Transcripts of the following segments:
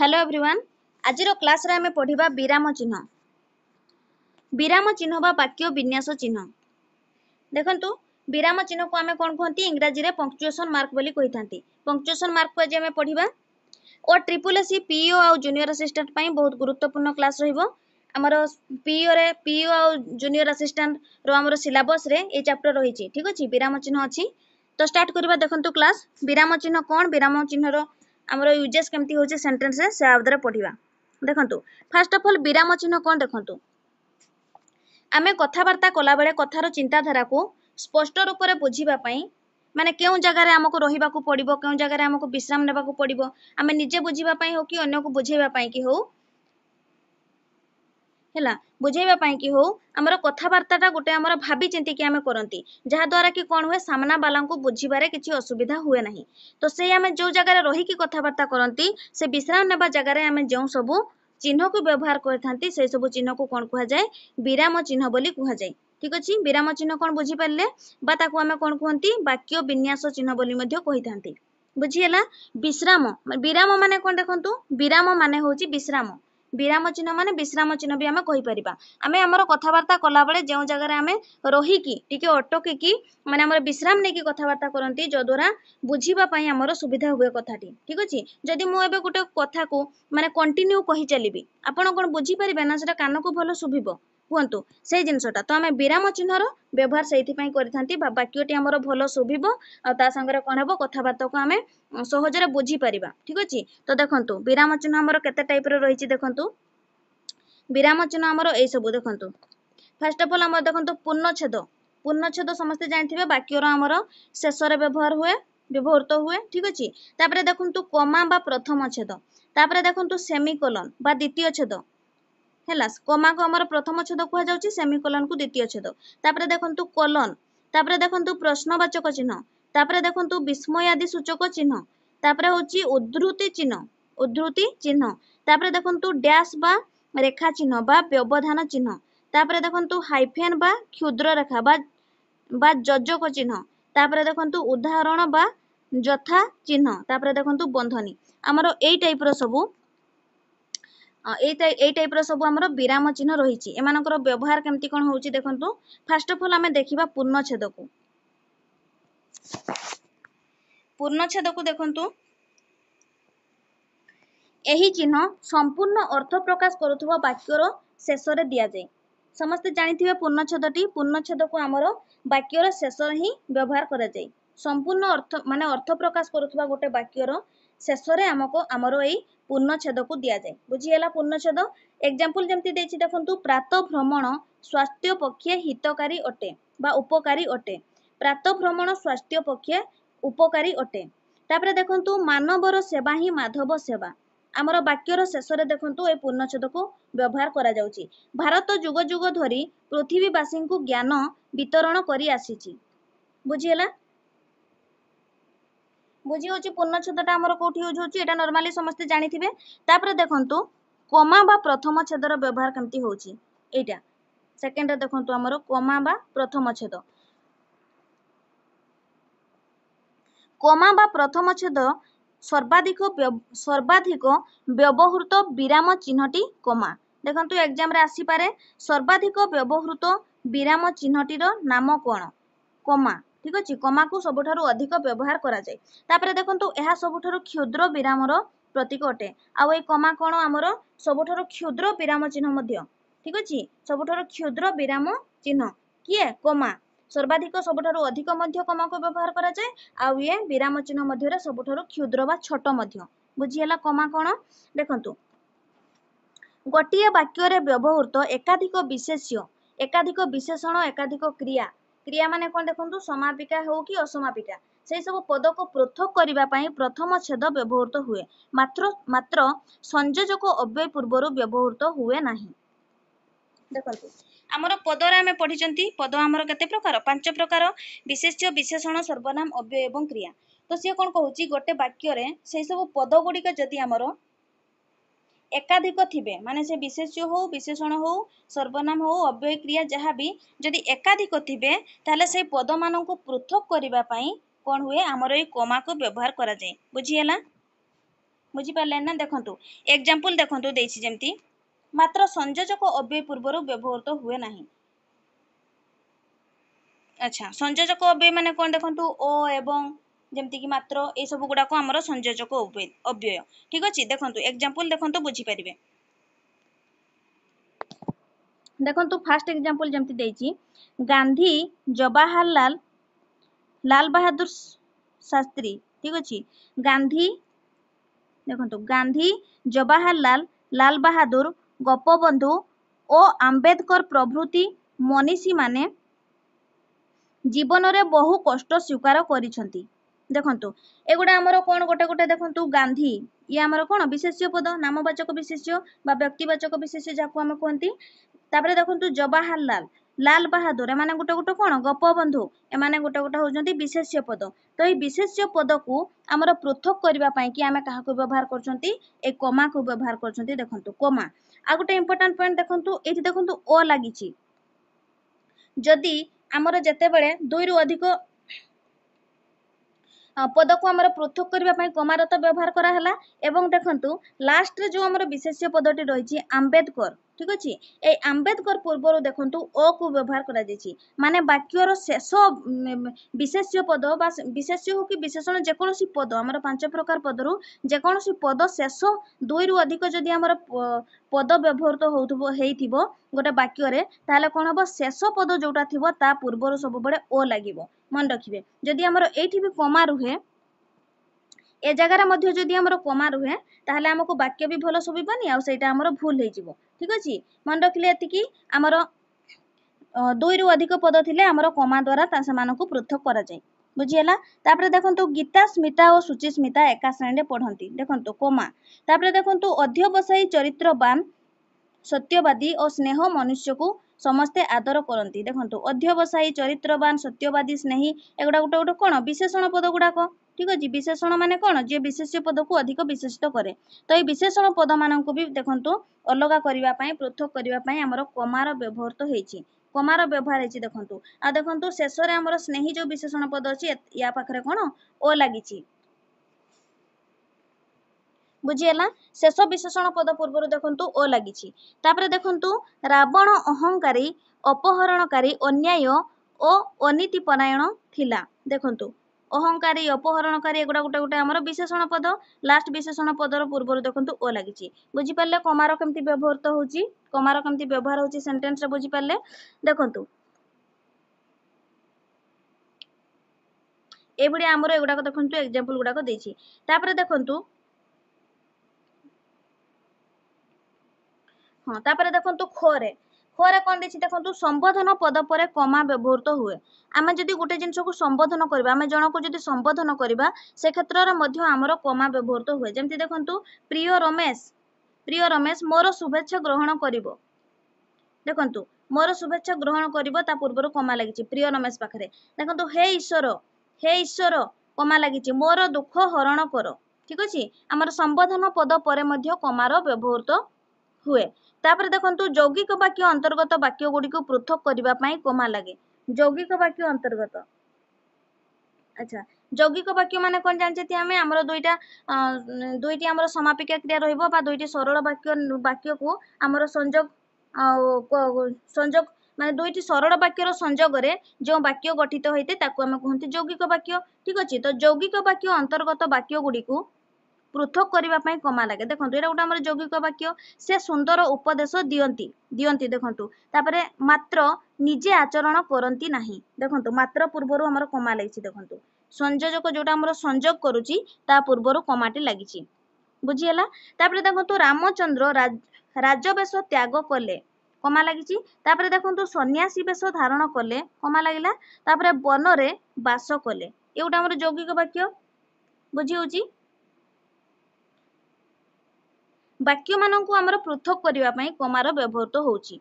Hello everyone আজির ক্লাসে আমি পড়া বিরাম চিহ্ন বিরাম চিহ্ন বা বাক্য বিন্যাস চিহ্ন দেখুন বিরাম চিহ্নক আমি কোণ কুহতি ইংরাজি পংচুয়েসন মার্ক বলে কই থাকে পংচুয়েসন মার্ক আজ আমি পড়া ও ট্রিপল এসি পিইও আউ জুনিয়র আসিষ্টাট পাই বহুত গুরুত্বপূর্ণ ক্লাস রহব আমার পিইও রে পিইও আউ জুনিয়র আসিষ্টাট র আমার সিলাবস রে এই চ্যাপ্টর রয়েছে ঠিক আছে বিরাম চিহ্ন অছি তো স্টার্ট করা দেখুন ক্লাস বিরাম চিহ্ন কোণ বিরাম চিহ্নর ଆମର ୟୁଜେସ୍ କେମିତି ହେଉଛି ସେଣ୍ଟେନ୍ସରେ ସେ ଆଧାରରେ ପଢ଼ିବା ଦେଖନ୍ତୁ ଫାର୍ଷ୍ଟ ଅଫ୍ ଅଲ୍ ବିରାମ ଚିହ୍ନ କ'ଣ ଦେଖନ୍ତୁ ଆମେ କଥାବାର୍ତ୍ତା କଲାବେଳେ କଥାର ଚିନ୍ତାଧାରାକୁ ସ୍ପଷ୍ଟ ରୂପରେ ବୁଝିବା ପାଇଁ ମାନେ କେଉଁ ଜାଗାରେ ଆମକୁ ରହିବାକୁ ପଡ଼ିବ କେଉଁ ଜାଗାରେ ଆମକୁ ବିଶ୍ରାମ ନେବାକୁ ପଡ଼ିବ ଆମେ ନିଜେ ବୁଝିବା ପାଇଁ ହେଉ କି ଅନ୍ୟକୁ ବୁଝେଇବା ପାଇଁ କି ହେଉ ହେଲା ବୁଝାଇବା ପାଇଁକି ହଉ ଆମର କଥାବାର୍ତ୍ତାଟା ଗୋଟେ ଆମର ଭାବି ଚିନ୍ତିକି ଆମେ କରନ୍ତି ଯାହାଦ୍ୱାରା କି କ'ଣ ହୁଏ ସାମ୍ନାବାଲାଙ୍କୁ ବୁଝିବାରେ କିଛି ଅସୁବିଧା ହୁଏ ନାହିଁ ତ ସେଇ ଆମେ ଯେଉଁ ଜାଗାରେ ରହିକି କଥାବାର୍ତ୍ତା କରନ୍ତି ସେ ବିଶ୍ରାମ ନେବା ଜାଗାରେ ଆମେ ଯେଉଁ ସବୁ ଚିହ୍ନକୁ ବ୍ୟବହାର କରିଥାନ୍ତି ସେଇ ସବୁ ଚିହ୍ନକୁ କ'ଣ କୁହାଯାଏ ବିରାମ ଚିହ୍ନ ବୋଲି କୁହାଯାଏ ଠିକ୍ ଅଛି ବିରାମ ଚିହ୍ନ କ'ଣ ବୁଝିପାରିଲେ ବା ତାକୁ ଆମେ କ'ଣ କୁହନ୍ତି ବାକ୍ୟ ବିନ୍ୟାସ ଚିହ୍ନ ବୋଲି ମଧ୍ୟ କହିଥାନ୍ତି ବୁଝିହେଲା ବିଶ୍ରାମ ବିରାମ ମାନେ କ'ଣ ଦେଖନ୍ତୁ ବିରାମ ମାନେ ହେଉଛି ବିଶ୍ରାମ ବିରାମ ଚିହ୍ନ ମାନେ ବିଶ୍ରାମ ଚିହ୍ନ ବି ଆମେ କହିପାରିବା ଆମେ ଆମର କଥାବାର୍ତ୍ତା କଲାବେଳେ ଯେଉଁ ଜାଗାରେ ଆମେ ରହିକି ଟିକେ ଅଟକିକି ମାନେ ଆମର ବିଶ୍ରାମ ନେଇକି କଥାବାର୍ତ୍ତା କରନ୍ତି ଯଦ୍ୱାରା ବୁଝିବା ପାଇଁ ଆମର ସୁବିଧା ହୁଏ କଥାଟି ଠିକ୍ ଅଛି ଯଦି ମୁଁ ଏବେ ଗୋଟେ କଥାକୁ ମାନେ କଣ୍ଟିନ୍ୟୁ କହିଚାଲିବି ଆପଣ କ'ଣ ବୁଝିପାରିବେ ନା ସେଟା କାନକୁ ଭଲ ଶୁଭିବ କୁହନ୍ତୁ ସେଇ ଜିନିଷଟା ତ ଆମେ ବିରାମ ଚିହ୍ନର ବ୍ୟବହାର ସେଇଥିପାଇଁ କରିଥାନ୍ତି ବା ବାକ୍ୟଟି ଆମର ଭଲ ଶୁଭିବ ଆଉ ତା ସାଙ୍ଗରେ କ'ଣ ହେବ କଥାବାର୍ତ୍ତାକୁ ଆମେ ସହଜରେ ବୁଝିପାରିବା ଠିକ୍ ଅଛି ତ ଦେଖନ୍ତୁ ବିରାମ ଚିହ୍ନ ଆମର କେତେ ଟାଇପ୍ର ରହିଛି ଦେଖନ୍ତୁ ବିରାମ ଚିହ୍ନ ଆମର ଏଇସବୁ ଦେଖନ୍ତୁ ଫାର୍ଷ୍ଟ ଅଫ୍ ଅଲ୍ ଆମର ଦେଖନ୍ତୁ ପୂର୍ଣ୍ଣଛେଦ ପୂର୍ଣ୍ଣଛେଦ ସମସ୍ତେ ଜାଣିଥିବେ ବାକ୍ୟର ଆମର ଶେଷରେ ବ୍ୟବହାର ହୁଏ ব্যবহৃত হুয়ে ঠিক আছে তাপরে দেখুন কমা বা প্রথম ছেদ তাপরে দেখুন সেমিকোলন বা দ্বিতীয় ছেদ ହେଲା କମାକୁ ଆମର ପ୍ରଥମ ଛେଦ କୁହାଯାଉଛି ସେମିକୋଲନକୁ ଦ୍ୱିତୀୟ ଛେଦ ତାପରେ ଦେଖନ୍ତୁ କୋଲନ ତାପରେ ଦେଖନ୍ତୁ ପ୍ରଶ୍ନବାଚକ ଚିହ୍ନ ତାପରେ ଦେଖନ୍ତୁ ବିସ୍ମୟାଦି ସୂଚକ ଚିହ୍ନ ତାପରେ ହେଉଛି ଉଦ୍ଧୃତି ଚିହ୍ନ ଉଦ୍ଧୃତି ଚିହ୍ନ ତାପରେ ଦେଖନ୍ତୁ ଡ୍ୟାସ୍ ବା ରେଖା ଚିହ୍ନ ବା ବ୍ୟବଧାନ ଚିହ୍ନ ତାପରେ ଦେଖନ୍ତୁ ହାଇଫେନ୍ ବା କ୍ଷୁଦ୍ର ରେଖା ବା বা যজক চিহ্ন তাপরে দেখন্তু উদাহরণ বা যথা চিহ্ন তাপরে দেখন্তু বন্ধনী আমার এই টাইপর সবু এই এই টাইপ্র সবু আমার বিরাম চিহ্ন রয়েছে এমানকর ব্যবহার কেমতি কোণ হচ্ছে দেখুন ফার্স্ট অফ অল আমি দেখিবা পূর্ণছেদকু পূর্ণছেদকু দেখুন ଏହି ଚିହ୍ନ ସମ୍ପୂର୍ଣ୍ଣ ଅର୍ଥ ପ୍ରକାଶ କରୁଥିବା ବାକ୍ୟର ଶେଷରେ ଦିଆଯାଏ ସମସ୍ତେ ଜାଣିଥିବେ ପୂର୍ଣ୍ଣଛେଦଟି ପୂର୍ଣ୍ଣଛେଦକୁ ଆମର ବାକ୍ୟର ଶେଷରେ ହିଁ ବ୍ୟବହାର କରାଯାଏ ସମ୍ପୂର୍ଣ୍ଣ ଅର୍ଥ ମାନେ ଅର୍ଥ ପ୍ରକାଶ କରୁଥିବା ଗୋଟେ ବାକ୍ୟର ଶେଷରେ ଆମକୁ ଆମର ଏଇ ପୂର୍ଣ୍ଣଛେଦକୁ ଦିଆଯାଏ ବୁଝିଗଲା পূর্ণচ্ছেদ ଏକ୍ଜାମ୍ପଲ୍ যেমি দিয়েছি দেখুন প্রাত ভ্রমণ স্বাস্থ্য পক্ষে হিতকারী অটে বা উপকারী অটে প্রাত ভ্রমণ স্বাস্থ্য পক্ষে উপকারী অটে তাপরে দেখুন মানবর সেবা হি মাধব সেবা আমার বাক্যর শেষে দেখুন এই পূর্ণচ্ছেদকু ব্যবহার করা যাচ্ছে ভারত যুগ যুগ ধরি পৃথিবীবাসী জ্ঞান বিতরণ করে আসিছি বুঝিলা বুঝি হচ্ছে ପୂର୍ଣ୍ଣଛେଦଟା ଆମର କେଉଁଠି ୟୁଜ୍ ହେଉଛି ଏଇଟା ନର୍ମାଲି ସମସ୍ତେ ଜାଣିଥିବେ ତାପରେ ଦେଖନ୍ତୁ କମା ବା ପ୍ରଥମ ଛେଦର ବ୍ୟବହାର କେମିତି ହେଉଛି ଏଇଟା ସେକେଣ୍ଡରେ ଦେଖନ୍ତୁ ଆମର କମା ବା ପ୍ରଥମ ଛେଦ କମା ବା ପ୍ରଥମ ଛେଦ ସର୍ବାଧିକ ସର୍ବାଧିକ ବ୍ୟବହୃତ ବିରାମ ଚିହ୍ନଟି କମା ଦେଖନ୍ତୁ ଏକ୍ଜାମ୍ରେ ଆସିପାରେ ସର୍ବାଧିକ ବ୍ୟବହୃତ ବିରାମ ଚିହ୍ନଟିର ନାମ କ'ଣ କମା ଠିକ ଅଛି କମାକୁ ସବୁଠାରୁ ଅଧିକ ବ୍ୟବହାର କରାଯାଏ ତାପରେ ଦେଖନ୍ତୁ ଏହା ସବୁଠାରୁ କ୍ଷୁଦ୍ର ବିରାମର ପ୍ରତୀକ ଅଟେ ଆଉ ଏଇ କମା କ'ଣ ଆମର ସବୁଠାରୁ କ୍ଷୁଦ୍ର ବିରାମ ଚିହ୍ନ ମଧ୍ୟ ଠିକ ଅଛି ସବୁଠାରୁ କ୍ଷୁଦ୍ର ବିରାମ ଚିହ୍ନ କିଏ କମା ସର୍ବାଧିକ ସବୁଠାରୁ ଅଧିକ ମଧ୍ୟ କମାକୁ ବ୍ୟବହାର କରାଯାଏ ଆଉ ଇଏ ବିରାମ ଚିହ୍ନ ମଧ୍ୟରେ ସବୁଠାରୁ କ୍ଷୁଦ୍ର ବା ଛୋଟ ମଧ୍ୟ ବୁଝିହେଲା କମା କ'ଣ ଦେଖନ୍ତୁ ଗୋଟିଏ ବାକ୍ୟରେ ବ୍ୟବହୃତ ଏକାଧିକ ବିଶେଷ୍ୟ ଏକାଧିକ ବିଶେଷଣ ଏକାଧିକ କ୍ରିୟା ক্রিয়ামানে କ'ଣ ଦେଖନ୍ତୁ ସମାପିକା ହେଉ କି ଅସମାପିକା ସେହିସବୁ ପଦକୁ ପୃଥକ କରିବା ପାଇଁ ପ୍ରଥମ ଛେଦ ବ୍ୟବହୃତ ହୁଏ ମାତ୍ର ମାତ୍ର ସଂଯୋଜକ ଅବ୍ୟୟ ପୂର୍ବରୁ ବ୍ୟବହୃତ ହୁଏ ନାହିଁ ଦେଖନ୍ତୁ ଆମର ପଦରେ ଆମେ ପଢ଼ିଛନ୍ତି ପଦ ଆମର କେତେ ପ୍ରକାର ପାଞ୍ଚ ପ୍ରକାର ବିଶେଷ୍ୟ ବିଶେଷଣ ସର୍ବନାମ ଅବ୍ୟୟ ଏବଂ କ୍ରିୟା ତ ସିଏ କ'ଣ କହୁଛି ଗୋଟେ ବାକ୍ୟରେ ସେହିସବୁ ପଦ ଗୁଡ଼ିକ ଯଦି ଆମର ଏକାଧିକ ଥିବେ ମାନେ ସେ ବିଶେଷ୍ୟ ହଉ ବିଶେଷଣ ହଉ ସର୍ବନାମ ହଉ ଅବ୍ୟୟ କ୍ରିୟା ଯାହା ବି ଯଦି ଏକାଧିକ ଥିବେ ତାହେଲେ ସେଇ ପଦମାନଙ୍କୁ ପୃଥକ କରିବା ପାଇଁ କ'ଣ ହୁଏ ଆମର ଏଇ କମାକୁ ବ୍ୟବହାର କରାଯାଏ ବୁଝିହେଲା ବୁଝିପାରିଲେ ନା ଦେଖନ୍ତୁ ଏକ୍ଜାମ୍ପଲ୍ ଦେଖନ୍ତୁ ଦେଇଛି ଯେମିତି ମାତ୍ର ସଂଯୋଜକ ଅବ୍ୟୟ ପୂର୍ବରୁ ବ୍ୟବହୃତ ହୁଏ ନାହିଁ ଆଚ୍ଛା ସଂଯୋଜକ ଅବ୍ୟୟ ମାନେ କ'ଣ ଦେଖନ୍ତୁ ଓ ଏବଂ ଯେମିତିକି ମାତ୍ର ଏସବୁ ଗୁଡ଼ାକ ଆମର ସଂଯୋଜକ ଅବ୍ୟୟ ଠିକ୍ ଅଛି ଦେଖନ୍ତୁ ଏକ୍ଜାମ୍ପଲ୍ ଦେଖନ୍ତୁ ବୁଝିପାରିବେ ଦେଖନ୍ତୁ ଫାଷ୍ଟ ଏକ୍ଜାମ୍ପଲ୍ ଯେମିତି ଦେଇଛି ଗାନ୍ଧୀ ଜବାହରଲାଲ ଲାଲ ବାହାଦୁର ଶାସ୍ତ୍ରୀ ଠିକ୍ ଅଛି ଗାନ୍ଧୀ ଦେଖନ୍ତୁ ଗାନ୍ଧୀ ଜବାହରଲାଲ ଲାଲ ବାହାଦୁର ଗୋପବନ୍ଧୁ ଓ ଆମ୍ବେଦକର ପ୍ରଭୃତି ମନୀଷୀମାନେ ଜୀବନରେ ବହୁ କଷ୍ଟ ସ୍ୱୀକାର କରିଛନ୍ତି ଦେଖନ୍ତୁ ଏଗୁଡ଼ା ଆମର କ'ଣ ଗୋଟେ ଗୋଟେ ଦେଖନ୍ତୁ ଗାନ୍ଧୀ ଇଏ ଆମର କ'ଣ ବିଶେଷ୍ୟ ପଦ ନାମବାଚକ ବିଶେଷ୍ୟ বা ବ୍ୟକ୍ତିବାଚକ ବିଶେଷ୍ୟ ଯାହାକୁ ଆମେ କୁହନ୍ତି ତାପରେ ଦେଖନ୍ତୁ ଜବାହାରଲାଲ ଲାଲ ବାହାଦୁର ଏମାନେ ଗୋଟେ ଗୋଟେ କ'ଣ ଗୋପବନ୍ଧୁ ଏମାନେ ଗୋଟେ ଗୋଟେ ହେଉଛନ୍ତି ବିଶେଷ୍ୟ ପଦ ତ ଏଇ ବିଶେଷ୍ୟ ପଦକୁ ଆମର ପୃଥକ କରିବା ପାଇଁ କି ଆମେ କାହାକୁ ବ୍ୟବହାର କରୁଛନ୍ତି ଏ କମାକୁ ବ୍ୟବହାର କରୁଛନ୍ତି ଦେଖନ୍ତୁ କମା ଆଉ ଗୋଟେ ଇମ୍ପୋର୍ଟାଣ୍ଟ ପଏଣ୍ଟ ଦେଖନ୍ତୁ ଏଇଠି ଦେଖନ୍ତୁ ଓ ଲାଗିଛି ଯଦି ଆମର ଯେତେବେଳେ ଦୁଇରୁ ଅଧିକ পদকু আমার পৃথক করা কমারত ব্যবহার করা হল এবং দেখুন লাস্টে যে আমার বিশেষ্য পদটি রয়েছে আম্বেদকর ঠিক আছে এই আম্বেদকর পূর্বর দেখন্তু ও কু ব্যবহার করা যাইছি মানে বাক্যর শেষ বিশেষ্য পদ বা বিশেষ্য হোক কি বিশেষণ যেকোনসি পদ আমার পাঁচ প্রকার পদরু যেকোনসি পদ শেষ দুইরু অধিক যদি আমার পদ ব্যবহৃত হউথিব হেইথিব গোটে বাক্যরে তাহলে কোন হব শেষ পদ যোটা থিব তা পূর্বর সবুবলে ও লাগিব মনে রাখবে যদি আমার এইটি বি কমা রুহে ଏ ଜାଗାରେ ମଧ୍ୟ ଯଦି ଆମର କମା ରୁହେ ତାହେଲେ ଆମକୁ ବାକ୍ୟ ବି ଭଲ ଶୁଭିବନି ଆଉ ସେଇଟା ଆମର ଭୁଲ ହେଇଯିବ ଠିକ୍ ଅଛି ମନେ ରଖିଲେ ଏତିକି ଆମର ଦୁଇରୁ ଅଧିକ ପଦ ଥିଲେ ଆମର କମା ଦ୍ୱାରା ସେମାନଙ୍କୁ ପୃଥକ କରାଯାଏ ବୁଝିହେଲା ତାପରେ ଦେଖନ୍ତୁ ଗୀତା ସ୍ମିତା ଓ ସୁଚିସ୍ମିତା ଏକା ଶ୍ରେଣୀରେ ପଢ଼ନ୍ତି ଦେଖନ୍ତୁ କୋମା ତାପରେ ଦେଖନ୍ତୁ ଅଧ୍ୟବସାୟୀ ଚରିତ୍ରବାନ ସତ୍ୟବାଦୀ ଓ ସ୍ନେହ ମନୁଷ୍ୟକୁ ସମସ୍ତେ ଆଦର କରନ୍ତି ଦେଖନ୍ତୁ ଅଧ୍ୟବସାୟୀ ଚରିତ୍ରବାନ ସତ୍ୟବାଦୀ ସ୍ନେହୀ ଏଗୁଡ଼ା ଗୋଟେ ଗୋଟେ କ'ଣ ବିଶେଷଣ ପଦ ଗୁଡ଼ାକ ଠିକ୍ ଅଛି ବିଶେଷଣ ମାନେ କ'ଣ ଯିଏ ବିଶେଷ ପଦକୁ ଅଧିକ ବିଶେଷିତ କରେ ତ ଏଇ ବିଶେଷଣ ପଦମାନଙ୍କୁ ବି ଦେଖନ୍ତୁ ଅଲଗା କରିବା ପାଇଁ ପୃଥକ କରିବା ପାଇଁ ଆମର କମାର ବ୍ୟବହୃତ ହେଇଛି କମାର ବ୍ୟବହାର ହେଇଛି ଦେଖନ୍ତୁ ଆଉ ଦେଖନ୍ତୁ ଶେଷରେ ଆମର ସ୍ନେହୀ ଯେଉଁ ବିଶେଷଣ ପଦ ଅଛି ୟା ପାଖରେ କ'ଣ ଓ ଲାଗିଛି বুঝিগলা শেষ বিশেষণ পদ পূর্ব দেখুন ও লাগিছি তাপরে দেখুন রাবণ অহংকারী অপহরণকারী অন্যায় ও অনীতি পরায়ণ লা দেখুন অহংকারী অপহরণকারী এগুলা গোটা গোটে আমার বিশেষণ পদ লাস্ট বিশেষণ পদর পূর্ব দেখুন ও লাগিছি বুঝিপারে কমার কমিটি ব্যবহৃত হচ্ছে কমার কমিটি ব্যবহার হচ্ছে সেন্টেন্স বুঝিপারে দেখুন এইভাবে আমার এগুলা দেখুন এক্সাম্পল গুড়া দিয়েছি তাপরে দেখুন ହଁ ତାପରେ ଦେଖନ୍ତୁ ଖ ରେ ଖ ରେ କ'ଣ ଦେଇଛି ଦେଖନ୍ତୁ ସମ୍ବୋଧନ ପଦ ପରେ କମା ବ୍ୟବହୃତ ହୁଏ ଆମେ ଯଦି ଗୋଟେ ଜିନିଷକୁ ସମ୍ବୋଧନ କରିବା ଆମେ ଜଣକୁ ଯଦି ସମ୍ବୋଧନ କରିବା ସେ କ୍ଷେତ୍ରରେ ମଧ୍ୟ ଆମର କମା ବ୍ୟବହୃତ ହୁଏ ଯେମିତି ଦେଖନ୍ତୁ ପ୍ରିୟ ରମେଶ ପ୍ରିୟ ରମେଶ ମୋର ଶୁଭେଚ୍ଛା ଗ୍ରହଣ କରିବ ଦେଖନ୍ତୁ ମୋର ଶୁଭେଚ୍ଛା ଗ୍ରହଣ କରିବ ତା ପୂର୍ବରୁ କମା ଲାଗିଛି ପ୍ରିୟ ରମେଶ ପାଖରେ ଦେଖନ୍ତୁ ହେ ଈଶ୍ୱର ହେ ଈଶ୍ୱର କମା ଲାଗିଛି ମୋର ଦୁଃଖ ହରଣ କର ଠିକ ଅଛି ଆମର ସମ୍ବୋଧନ ପଦ ପରେ ମଧ୍ୟ କମାର ବ୍ୟବହୃତ ହୁଏ ତାପରେ দেখুন যৌগিক বাক্য অন্তর্গত বাক্য ଗୁଡ଼ିକୁ পৃথক করা কমা লাগে যৌগিক বাক্য অন্তর্গত আচ্ছা যৌগিক বাক্য মানে কোন জানিছি আমি আমার দুইটা দুইটি আমার সমাপিকা ক্রিয়া রহব বা দুইটি সরল বাক্য বাক্য কু আমার সংযোগ সংযোগ মানে দুইটি সরল বাক্যর সংযোগরে যে বাক্য গঠিত হয়ে তাকে আমি কুহতি যৌগিক বাক্য ঠিক আছে তো যৌগিক বাক্য অন্তর্গত বাক্য গুড়ি পৃথক করা কমা লাগে দেখুন এটা গোটে আমার যৌগিক বাক্য সে সুন্দর উপদেশ দিকে দিকে দেখুন তাপরে মাত্র নিজে আচরণ করতে না দেখুন মাত্র পূর্বর আমার কমা লাগিছে দেখুন সংযোজক যেটা আমার সংযোগ করুছি তা পূর্বর কমাটি লাগিছে বুঝিগাল তাপরে দেখুন রামচন্দ্র রাজবেশ ত্যাগ কলে কমা লাগিছি তাপরে দেখুন সন্ন্যাসী বেশ ধারণ কলে কমা লাগিলা তাপরে বনরে বাস কলে এগুটা আমার যৌগিক বাক্য বুঝি হচ্ছে ବାକ୍ୟମାନଙ୍କୁ ଆମର ପୃଥକ କରିବା ପାଇଁ କମାର ବ୍ୟବହୃତ ହେଉଛି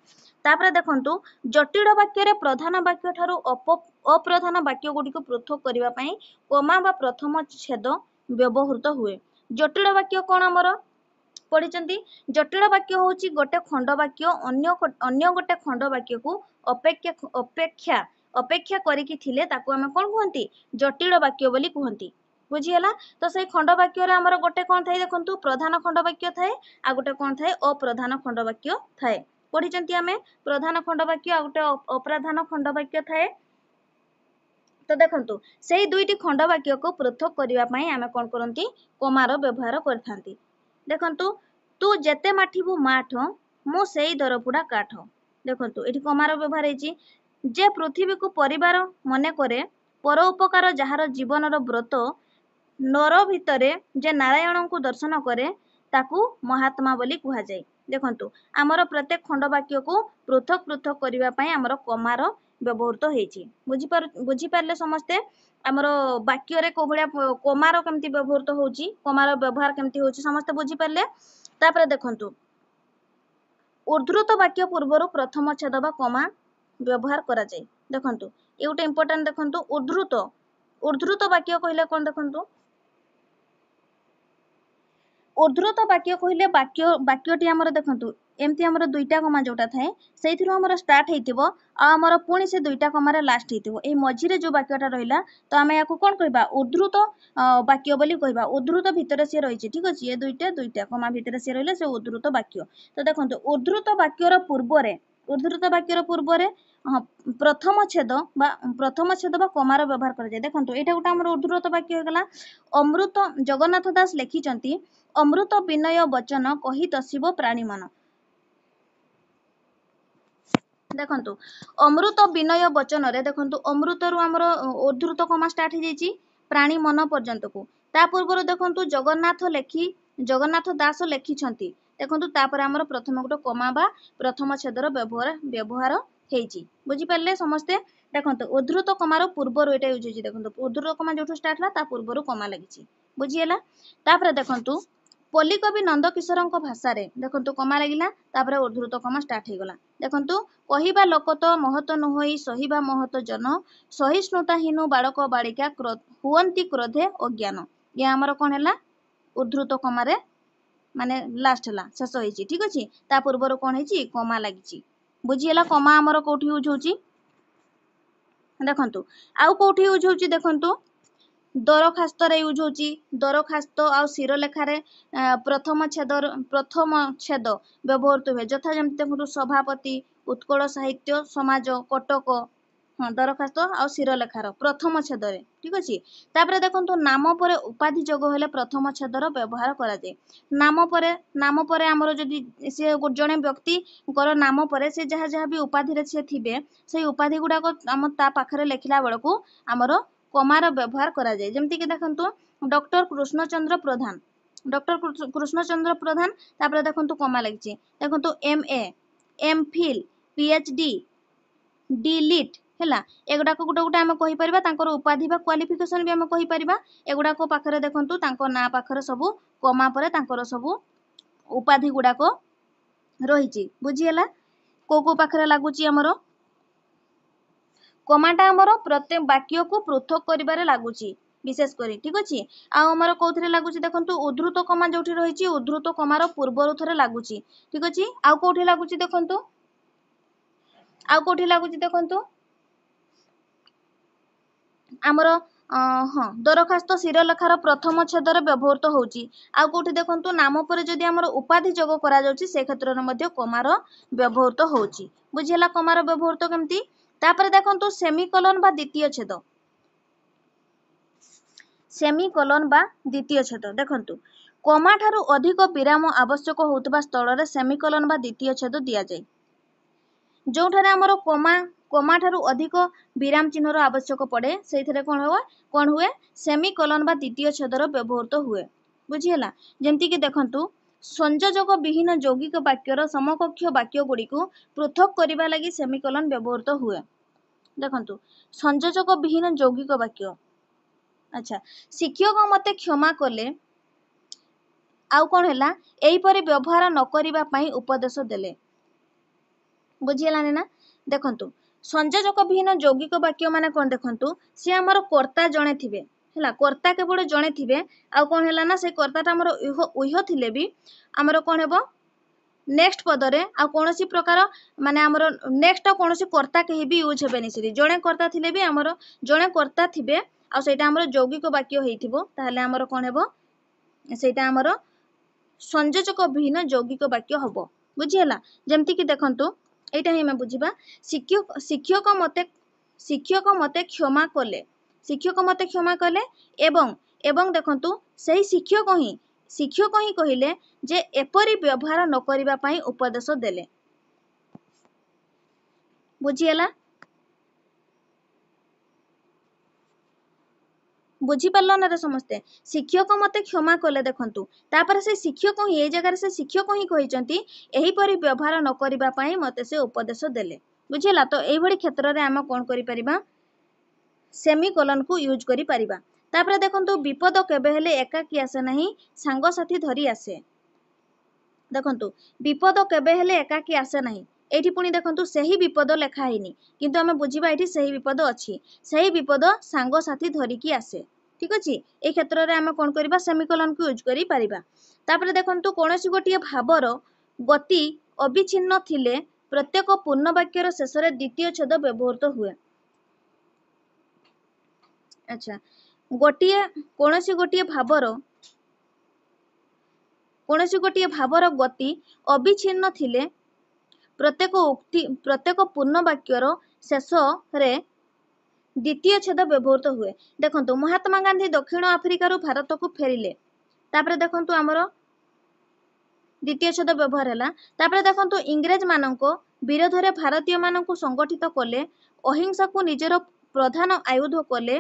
ତାପରେ ଦେଖନ୍ତୁ ଜଟିଳ ବାକ୍ୟରେ ପ୍ରଧାନ ବାକ୍ୟ ଠାରୁ ଅପ ଅପ୍ରଧାନ ବାକ୍ୟ ଗୁଡ଼ିକୁ ପୃଥକ କରିବା ପାଇଁ କମା ବା ପ୍ରଥମ ଛେଦ ବ୍ୟବହୃତ ହୁଏ ଜଟିଳ ବାକ୍ୟ କ'ଣ ଆମର ପଢ଼ିଛନ୍ତି ଜଟିଳ ବାକ୍ୟ ହେଉଛି ଗୋଟେ ଖଣ୍ଡ ବାକ୍ୟ ଅନ୍ୟ ଅନ୍ୟ ଗୋଟେ ଖଣ୍ଡ ବାକ୍ୟକୁ ଅପେକ୍ଷା ଅପେକ୍ଷା ଅପେକ୍ଷା କରିକି ଥିଲେ ତାକୁ ଆମେ କ'ଣ କୁହନ୍ତି ଜଟିଳ ବାକ୍ୟ ବୋଲି କୁହନ୍ତି ବୁଝିଗଲା ତ ସେଇ ଖଣ୍ଡବାକ୍ୟରେ ଆମର ଗୋଟେ କ'ଣ ଥାଏ ଦେଖନ୍ତୁ ପ୍ରଧାନ ଖଣ୍ଡବାକ୍ୟ ଥାଏ ଆଉ ଗୋଟେ କ'ଣ ଥାଏ ଅପ୍ରଧାନ ଖଣ୍ଡବାକ୍ୟ ଥାଏ ପଢ଼ିଛନ୍ତି ଆମେ ପ୍ରଧାନ ଖଣ୍ଡବାକ୍ୟ ଆଉ ଗୋଟେ ଅପ୍ରଧାନ ଖଣ୍ଡବାକ୍ୟ ଥାଏ ତ ଦେଖନ୍ତୁ ସେଇ ଦୁଇଟି ଖଣ୍ଡବାକ୍ୟକୁ ପୃଥକ କରିବା ପାଇଁ ଆମେ କ'ଣ କରନ୍ତି କମାର ବ୍ୟବହାର କରିଥାନ୍ତି ଦେଖନ୍ତୁ ତୁ ଯେତେ ମାଠିବୁ ମାଠ ମୁଁ ସେଇ ଦରପୁଡ଼ା କାଠ ଦେଖନ୍ତୁ ଏଠି କମାର ବ୍ୟବହାର ହେଇଛି ଯେ ପୃଥିବୀକୁ ପରିବାର ମନେ କରେ ପର ଉପକାର ଯାହାର ଜୀବନର ବ୍ରତ ନର ଭିତରେ ଯେ ନାରାୟଣଙ୍କୁ ଦର୍ଶନ କରେ ତାକୁ ମହାତ୍ମା ବୋଲି କୁହାଯାଏ ଦେଖନ୍ତୁ ଆମର ପ୍ରତ୍ୟେକ ଖଣ୍ଡବାକ୍ୟକୁ ପୃଥକ ପୃଥକ କରିବା ପାଇଁ ଆମର କମାର ବ୍ୟବହୃତ ହେଇଛି ବୁଝିପାରୁ ବୁଝିପାରିଲେ ସମସ୍ତେ ଆମର ବାକ୍ୟରେ କେଉଁ ଭଳିଆ କମାର କେମିତି ବ୍ୟବହୃତ ହେଉଛି କମାର ବ୍ୟବହାର କେମିତି ହେଉଛି ସମସ୍ତେ ବୁଝିପାରିଲେ ତାପରେ ଦେଖନ୍ତୁ ଉଦ୍ଧୃତ ବାକ୍ୟ ପୂର୍ବରୁ ପ୍ରଥମ ଛେଦ ବା କମା ବ୍ୟବହାର କରାଯାଏ ଦେଖନ୍ତୁ ଏ ଗୋଟେ ଇମ୍ପୋର୍ଟାଣ୍ଟ ଦେଖନ୍ତୁ ଉଦ୍ଧୃତ ଉଦ୍ଧୃତ ବାକ୍ୟ କହିଲେ କ'ଣ ଦେଖନ୍ତୁ ଉର୍ଦ୍ଧ୍ୱତ ବାକ୍ୟ କହିଲେ ବାକ୍ୟ ବାକ୍ୟଟି ଆମର ଦେଖନ୍ତୁ ଏମିତି ଆମର ଦୁଇଟା କମା ଯେଉଁଟା ଥାଏ ସେଇଥିରୁ ଆମର ଷ୍ଟାର୍ଟ ହେଇଥିବ ଆଉ ଆମର ପୁଣି ସେ ଦୁଇଟା କମାରେ ଲାଷ୍ଟ ହେଇଥିବ ଏଇ ମଝିରେ ଯେଉଁ ବାକ୍ୟଟା ରହିଲା ତ ଆମେ ୟାକୁ କ'ଣ କହିବା ଉଦ୍ଧୃତ ବାକ୍ୟ ବୋଲି କହିବା ଉଦ୍ଧୃତ ଭିତରେ ସିଏ ରହିଛି ଠିକ୍ ଅଛି ଏ ଦୁଇଟା ଦୁଇଟା କମା ଭିତରେ ସିଏ ରହିଲେ ସେ ଉଦ୍ଧୃତ ବାକ୍ୟ ତ ଦେଖନ୍ତୁ ଉଦ୍ଧୃତ ବାକ୍ୟର ପୂର୍ବରେ উদ্ধৃত বাক্যর পূর্বরে প্রথম ছেদ বা প্রথম ছেদ বা কমার ব্যবহার করা যায় দেখুন এটা গোটা আমার উদ্ধৃত বাক্য হয়ে গেল অমৃত জগন্নাথ দাস লিখিছেন অমৃত বিনয় বচন কহিত শিব কহি তসিব প্রাণীমান ଦେଖନ୍ତୁ ଅମୃତ ବିନୟ ବଚନରେ ଦେଖନ୍ତୁ ଅମୃତରୁ ଆମର ଉଦ୍ଧୃତ କମା ଷ୍ଟାର୍ଟ ହେଇଯାଇଛି ପ୍ରାଣୀ ମନ ପର୍ଯ୍ୟନ୍ତକୁ তা ପୂର୍ବରୁ দেখুন জগন্নাথ লেখি জগন্নাথ দাস ଲେଖିଛନ୍ତି দেখুন তাপরে আমার প্রথম গোটে কমা বা প্রথম ছেদর ব্যবহার ব্যবহার হয়েছি বুঝিপারে সমস্তে দেখুন উদ্ধৃত কমার পূর্বর এটা ইউজ হয়েছে দেখুন উদ্ধৃত কমা যেটু স্টার্ট হল তা পূর্বর কমা লাগিছি বুঝিগলা তাপরে দেখুন পল্লিকবি নন্দকিশোর ভাষার দেখুন কমা লাগিলা তাপরে উদ্ধৃত কমা স্টার্ট হয়ে দেখুন কহিবা লোক তো মহত নুহই সহিবা মহত জন সহিষ্ণুতাহীন বাড়ক বাড়িকা হুয়ন্তি ক্রোধে অজ্ঞান ইয়া আমার কণ হল উদ্ধৃত কমারে মানে ଲାଷ୍ଟ ହେଲା ଶେଷ ହେଇଛି ଠିକ୍ ଅଛି ତା ପୂର୍ବରୁ କ'ଣ ହେଇଛି କମା ଲାଗିଛି ବୁଝିଗଲା କମା ଆମର କେଉଁଠି ୟୁଜ୍ ହେଉଛି ଦେଖନ୍ତୁ ଆଉ କେଉଁଠି ୟୁଜ୍ ହେଉଛି ଦେଖନ୍ତୁ ଦରଖାସ୍ତରେ ୟୁଜ୍ ହେଉଛି ଦରଖାସ୍ତ ଆଉ ଶିରଲେଖାରେ ପ୍ରଥମ ଛେଦ ପ୍ରଥମ ଛେଦ ବ୍ୟବହୃତ ହୁଏ ଯଥା ଯେମିତି ଦେଖନ୍ତୁ ସଭାପତି ଉତ୍କଳ ସାହିତ୍ୟ ସମାଜ କଟକ দরখাস্ত ଆଉ ଶିରଲେଖାର ପ୍ରଥମ ଛେଦରେ ଠିକ୍ ଅଛି ତାପରେ ଦେଖନ୍ତୁ ନାମ ପରେ ଉପାଧି ଯୋଗ ହେଲେ ପ୍ରଥମ ଛେଦର ବ୍ୟବହାର କରାଯାଏ ନାମ ପରେ ନାମ ପରେ ଆମର ଯଦି ସେ ଜଣେ ବ୍ୟକ୍ତିଙ୍କର ନାମ ପରେ ସେ ଯାହା ଯାହା ବି ଉପାଧିରେ ସେ ଥିବେ ସେଇ ଉପାଧି ଗୁଡ଼ାକ ଆମ ତା ପାଖରେ ଲେଖିଲା ବେଳକୁ ଆମର କମାର ବ୍ୟବହାର କରାଯାଏ ଯେମିତିକି ଦେଖନ୍ତୁ ଡକ୍ଟର କୃଷ୍ଣଚନ୍ଦ୍ର ପ୍ରଧାନ ଡକ୍ଟର କୃଷ୍ଣଚନ୍ଦ୍ର ପ୍ରଧାନ ତାପରେ ଦେଖନ୍ତୁ କମା ଲାଗିଛି ଦେଖନ୍ତୁ M A M Phil P H D D Litt ହେଲା ଏଗୁଡ଼ାକ ଗୋଟେ ଗୋଟେ ଆମେ କହିପାରିବା ତାଙ୍କର ଉପାଧି ବା କ୍ୱାଲିଫିକେସନ୍ ବି ଆମେ କହିପାରିବା ଏଗୁଡ଼ାକ ପାଖରେ ଦେଖନ୍ତୁ ତାଙ୍କ ନାଁ ପାଖରେ ସବୁ କମା ପରେ ତାଙ୍କର ସବୁ ଉପାଧି ଗୁଡ଼ାକ ରହିଛି ବୁଝିହେଲା କୋଉ କୋଉ ପାଖରେ ଲାଗୁଛି ଆମର କମାଟା ଆମର ପ୍ରତ୍ୟେକ ବାକ୍ୟକୁ ପୃଥକ କରିବାରେ ଲାଗୁଛି ବିଶେଷ କରି ଠିକ ଅଛି ଆଉ ଆମର କୋଉଥିରେ ଲାଗୁଛି ଦେଖନ୍ତୁ ଉଦ୍ଧୃତ କମା ଯୋଉଠି ରହିଛି ଉଦ୍ଧୃତ କମାର ପୂର୍ବରୁ ଥରେ ଲାଗୁଛି ଠିକ ଅଛି ଆଉ କୋଉଠି ଲାଗୁଛି ଦେଖନ୍ତୁ ଆଉ କୋଉଠି ଲାଗୁଛି ଦେଖନ୍ତୁ ଆମର ହଁ ଦରଖାସ୍ତ ଶିରଲେଖାର ପ୍ରଥମ ଛେଦରେ ବ୍ୟବହୃତ ହେଉଛି ଆଉ କେଉଁଠି ଦେଖନ୍ତୁ ନାମ ପରେ ଯଦି ଆମର ଉପାଧି ଯୋଗ କରାଯାଉଛି ସେ କ୍ଷେତ୍ରରେ ମଧ୍ୟ କମାର ବ୍ୟବହୃତ ହେଉଛି ବୁଝିହେଲା କମାର ବ୍ୟବହୃତ କେମିତି ତାପରେ ଦେଖନ୍ତୁ ସେମିକଲନ ବା ଦ୍ୱିତୀୟ ଛେଦ ସେମିକଲନ ବା ଦ୍ୱିତୀୟ ଛେଦ ଦେଖନ୍ତୁ କମାଠାରୁ ଅଧିକ ବିରାମ ଆବଶ୍ୟକ ହେଉଥିବା ସ୍ଥଳରେ ସେମିକଲନ ବା ଦ୍ୱିତୀୟ ଛେଦ ଦିଆଯାଏ ଯେଉଁଠାରେ ଆମର କମା କମାଠାରୁ ଅଧିକ ବିରାମ ଚିହ୍ନର ଆବଶ୍ୟକ ପଡ଼େ ସେଇଥିରେ କ'ଣ ହେବ କ'ଣ ହୁଏ ସେମି କଲନ୍ ବା ଦ୍ୱିତୀୟ ଛେଦର ବ୍ୟବହୃତ ହୁଏ ବୁଝିହେଲା ଯେମିତିକି ଦେଖନ୍ତୁ ସଂଯୋଜକ ବିହୀନ ଯୌଗିକ ବାକ୍ୟର ସମକକ୍ଷ ବାକ୍ୟ ଗୁଡ଼ିକୁ ପୃଥକ କରିବା ଲାଗି ସେମିକଲନ୍ ବ୍ୟବହୃତ ହୁଏ ଦେଖନ୍ତୁ ସଂଯୋଜକ ବିହୀନ ଯୌଗିକ ବାକ୍ୟ ଆଚ୍ଛା ଶିକ୍ଷକ ମୋତେ କ୍ଷମା କଲେ ଆଉ କ'ଣ ହେଲା ଏହିପରି ବ୍ୟବହାର ନକରିବା ପାଇଁ ଉପଦେଶ ଦେଲେ ବୁଝିଗଲାଣି ନା ଦେଖନ୍ତୁ ସଂଯୋଜକ ବିହୀନ ଯୌଗିକ ବାକ୍ୟମାନେ କ'ଣ ଦେଖନ୍ତୁ ସିଏ ଆମର କର୍ତ୍ତା ଜଣେ ଥିବେ ହେଲା କର୍ତ୍ତା କେବଳ ଜଣେ ଥିବେ ଆଉ କ'ଣ ହେଲା ନା ସେ କର୍ତ୍ତାଟା ଆମର ଉହ୍ୟ ଥିଲେ ବି ଆମର କ'ଣ ହେବ ନେକ୍ସଟ ପଦରେ ଆଉ କୌଣସି ପ୍ରକାର ମାନେ ଆମର ନେକ୍ସଟ ଆଉ କୌଣସି କର୍ତ୍ତା କେହି ବି ୟୁଜ୍ ହେବେନି ସେଠି ଜଣେ କର୍ତ୍ତା ଥିଲେ ବି ଆମର ଜଣେ କର୍ତ୍ତା ଥିବେ ଆଉ ସେଇଟା ଆମର ଯୌଗିକ ବାକ୍ୟ ହେଇଥିବ ତାହେଲେ ଆମର କ'ଣ ହେବ ସେଇଟା ଆମର ସଂଯୋଜକ ବିହୀନ ଯୌଗିକ ବାକ୍ୟ ହେବ ବୁଝିହେଲା ଯେମିତିକି ଦେଖନ୍ତୁ ଏଇଟା ହିଁ ଆମେ ବୁଝିବା ଶିକ୍ଷକ ଶିକ୍ଷକ ମୋତେ ଶିକ୍ଷକ ମୋତେ କ୍ଷମା କଲେ ଶିକ୍ଷକ ମୋତେ କ୍ଷମା କଲେ ଏବଂ ଏବଂ ଦେଖନ୍ତୁ ସେହି ଶିକ୍ଷକ ହିଁ ଶିକ୍ଷକ ହିଁ କହିଲେ ଯେ ଏପରି ବ୍ୟବହାର ନ କରିବା ପାଇଁ ଉପଦେଶ ଦେଲେ ବୁଝିହେଲା ବୁଝିପାରିଲନାରେ ସମସ୍ତେ ଶିକ୍ଷକ ମୋତେ କ୍ଷମା କଲେ ଦେଖନ୍ତୁ ତାପରେ ସେ ଶିକ୍ଷକ ହିଁ ଏଇ ଜାଗାରେ ସେ ଶିକ୍ଷକ ହିଁ କହିଛନ୍ତି ଏହିପରି ବ୍ୟବହାର ନ କରିବା ପାଇଁ ମୋତେ ସେ ଉପଦେଶ ଦେଲେ ବୁଝିହେଲା ତ ଏଇଭଳି କ୍ଷେତ୍ରରେ ଆମେ କ'ଣ କରିପାରିବା ସେମିକୋଲନ୍କୁ ୟୁଜ୍ କରିପାରିବା ତାପରେ ଦେଖନ୍ତୁ ବିପଦ କେବେ ହେଲେ ଏକାକି ଆସେ ନାହିଁ ସାଙ୍ଗସାଥି ଧରି ଆସେ ଦେଖନ୍ତୁ ବିପଦ କେବେ ହେଲେ ଏକାକି ଆସେ ନାହିଁ ଏଇଠି ପୁଣି ଦେଖନ୍ତୁ সেই বিপদ লেখা হয়নি কিন্তু আমি বুঝবা এটি সেই বিপদ ଅଛି ସେହି ବିପଦ ସାଙ୍ଗସାଥି ଧରିକି ଆସେ ঠিক আছে এই ক্ষেত্রে আমি কোণ করা সেমিকোলনকে ইউজ করে পারা তাপরে দেখুন কৌশি গোটিয়ে ভাবর গতি অবিচ্ছিন্ন থিলে প্রত্যেক পূর্ণ বাক্যর শেষে দ্বিতীয় ছেদ ব্যবহৃত হুয়ে আচ্ছা গোটিয়ে কৌশি গোটিয়ে ভাবর কৌশি গোটিয়ে ভাবর গতি অবিচ্ছিন্ন থিলে ପ୍ରତ୍ୟେକ ଉକ୍ତି ପ୍ରତ୍ୟେକ ପୂର୍ଣ୍ଣ ବାକ୍ୟର ଶେଷରେ ଦ୍ୱିତୀୟ ଛେଦ ବ୍ୟବହୃତ ହୁଏ ଦେଖନ୍ତୁ ମହାତ୍ମା ଗାନ୍ଧୀ ଦକ୍ଷିଣ ଆଫ୍ରିକାରୁ ଭାରତକୁ ଫେରିଲେ ତାପରେ ଦେଖନ୍ତୁ ଆମର ଦ୍ୱିତୀୟ ଛେଦ ବ୍ୟବହାର ହେଲା ତାପରେ ଦେଖନ୍ତୁ ଇଂରେଜମାନଙ୍କ ବିରୋଧରେ ଭାରତୀୟମାନଙ୍କୁ ସଂଗଠିତ କଲେ ଅହିଂସାକୁ ନିଜର প্রধাନ ଆୟୁଧ କଲେ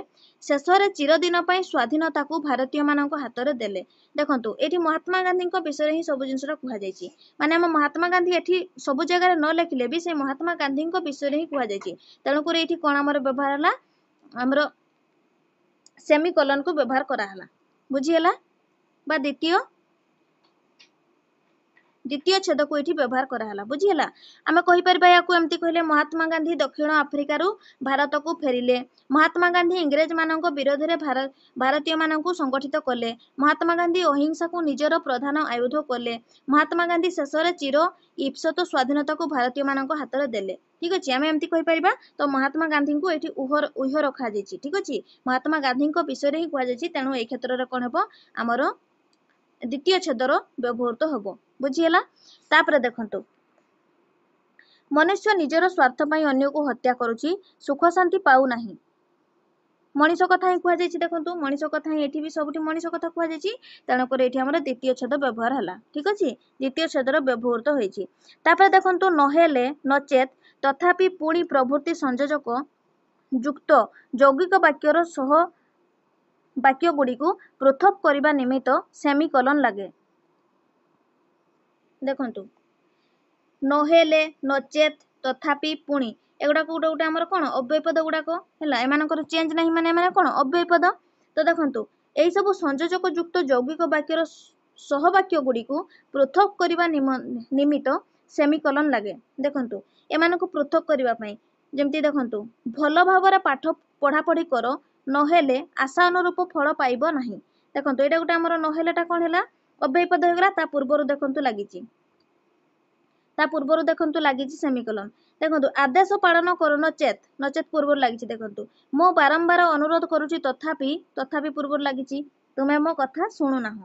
ଶେଷରେ ଚିରଦିନ ପାଇଁ ସ୍ୱାଧୀନତାକୁ ଭାରତୀୟମାନଙ୍କ ହାତରେ ଦେଲେ ଦେଖନ୍ତୁ ଏଠି ମହାତ୍ମା ଗାନ୍ଧୀଙ୍କ ବିଷୟରେ ହିଁ ସବୁ ଜିନିଷଟା କୁହାଯାଇଛି ମାନେ ଆମ ମହାତ୍ମା ଗାନ୍ଧୀ ଏଠି ସବୁ ଜାଗାରେ ନ ଲେଖିଲେ ବି ସେ ମହାତ୍ମା ଗାନ୍ଧୀଙ୍କ ବିଷୟରେ ହିଁ କୁହାଯାଇଛି ତେଣୁକରି ଏଠି କ'ଣ ଆମର ବ୍ୟବହାର ହେଲା ଆମର ସେମିକଲନକୁ ବ୍ୟବହାର କରାହେଲା ବୁଝିହେଲା বা দ্বিতীয় দ্বিতীয় ছেদকু এটি ব্যবহার করাহলা বুঝিলা আমি কহিপারা ইয়াকু এমতি কহিলে মহাত্মা গান্ধী দক্ষিণ আফ্রিকারু ভারতকু ফেরিলে মহাত্মা গান্ধী ইংরেজ মানক বিরোধে ভারতীয় মানক সংগঠিত কলে মহাত্মা গান্ধী অহিংসাকু নিজের প্রধান আয়ুধ কলে মহাত্মা গান্ধী শেষরে চির ইপসত স্বাধীনতাকু ভারতীয় মানক হাতরে দেলে ঠিক আছে আমি এমতি কইপারিবা তো মহাত্মা গান্ধীଙ୍କୁ ଏଠି ଉହର ଉହ୍ୟ ରଖାଯାଇଛି ଠିକ ଅଛି ମହାତ୍ମା ଗାନ୍ଧୀଙ୍କ ବିଷୟରେ ହିଁ କୁହାଯାଇଛି ତେଣୁ ଏଇ କ୍ଷେତ୍ରରେ କ'ଣ ହେବ ଆମର দ্বিতীয় ছেদর ব্যবহৃত হব বুঝিগলা তাপরে দেখন্তু ମନୁଷ୍ୟ ନିଜର ସ୍ୱାର୍ଥ ପାଇଁ ଅନ୍ୟକୁ ହତ୍ୟା କରୁଛି ସୁଖ ଶାନ୍ତି ପାଉନାହିଁ ମଣିଷ କଥା ହିଁ କୁହାଯାଇଛି ଦେଖନ୍ତୁ ମଣିଷ କଥା ହିଁ ଏଠି ବି ସବୁଠି ମଣିଷ କଥା କୁହାଯାଇଛି ତେଣୁକରି ଏଠି ଆମର ଦ୍ୱିତୀୟ ଛେଦ ବ୍ୟବହାର ହେଲା ଠିକ ଅଛି ଦ୍ୱିତୀୟ ଛେଦର ବ୍ୟବହୃତ ହୋଇଛି ତାପରେ ଦେଖନ୍ତୁ ନହେଲେ ନଚେତ୍ ତଥାପି ପୁଣି ପ୍ରଭୃତି ସଂଯୋଜକ ଯୁକ୍ତ ଯୌଗିକ ବାକ୍ୟର ସହ ବାକ୍ୟଗୁଡ଼ିକୁ ପୃଥକ୍ କରିବା ନିମିତ୍ତ ସେମିକଲନ୍ ଲାଗେ ଦେଖନ୍ତୁ ନହେଲେ ନଚେତ୍ ତଥାପି ପୁଣି ଏଗୁଡ଼ାକ ଗୋଟେ ଗୋଟେ ଆମର କ'ଣ ଅବ୍ୟୟପଦ ଗୁଡ଼ାକ ହେଲା ଏମାନଙ୍କର ଚେଞ୍ଜ ନାହିଁ ମାନେ ଏମାନେ କ'ଣ ଅବ୍ୟୟପଦ ତ ଦେଖନ୍ତୁ ଏହିସବୁ ସଂଯୋଜକ ଯୁକ୍ତ ଯୌଗିକ ବାକ୍ୟର ସହବାକ୍ୟ ଗୁଡ଼ିକୁ ପୃଥକ୍ କରିବା ନିମିତ୍ତ ସେମିକଲନ୍ ଲାଗେ ଦେଖନ୍ତୁ ଏମାନଙ୍କୁ ପୃଥକ୍ କରିବା ପାଇଁ ଯେମିତି ଦେଖନ୍ତୁ ଭଲ ଭାବରେ ପାଠ ପଢ଼ାପଢ଼ି କର ନହେଲେ ଆଶା ଅନୁରୂପ ଫଳ ପାଇବ ନାହିଁ ଦେଖନ୍ତୁ ଏଇଟା ଗୋଟେ ଆମର ନହେଲେଟା କ'ଣ ହେଲା ଅବ୍ୟୟ ପଦ ହେଇଗଲା ତା ପୂର୍ବରୁ ଦେଖନ୍ତୁ ଲାଗିଛି ତା ପୂର୍ବରୁ ଦେଖନ୍ତୁ ଲାଗିଛି ସେମିକଲନ୍ ଦେଖନ୍ତୁ ଆଦେଶ ପାଳନ କର ନଚେତ୍ ନଚେତ୍ ପୂର୍ବରୁ ଲାଗିଛି ଦେଖନ୍ତୁ ମୁଁ ବାରମ୍ବାର ଅନୁରୋଧ କରୁଛି ତଥାପି ତଥାପି ପୂର୍ବରୁ ଲାଗିଛି ତୁମେ ମୋ କଥା ଶୁଣୁନାହ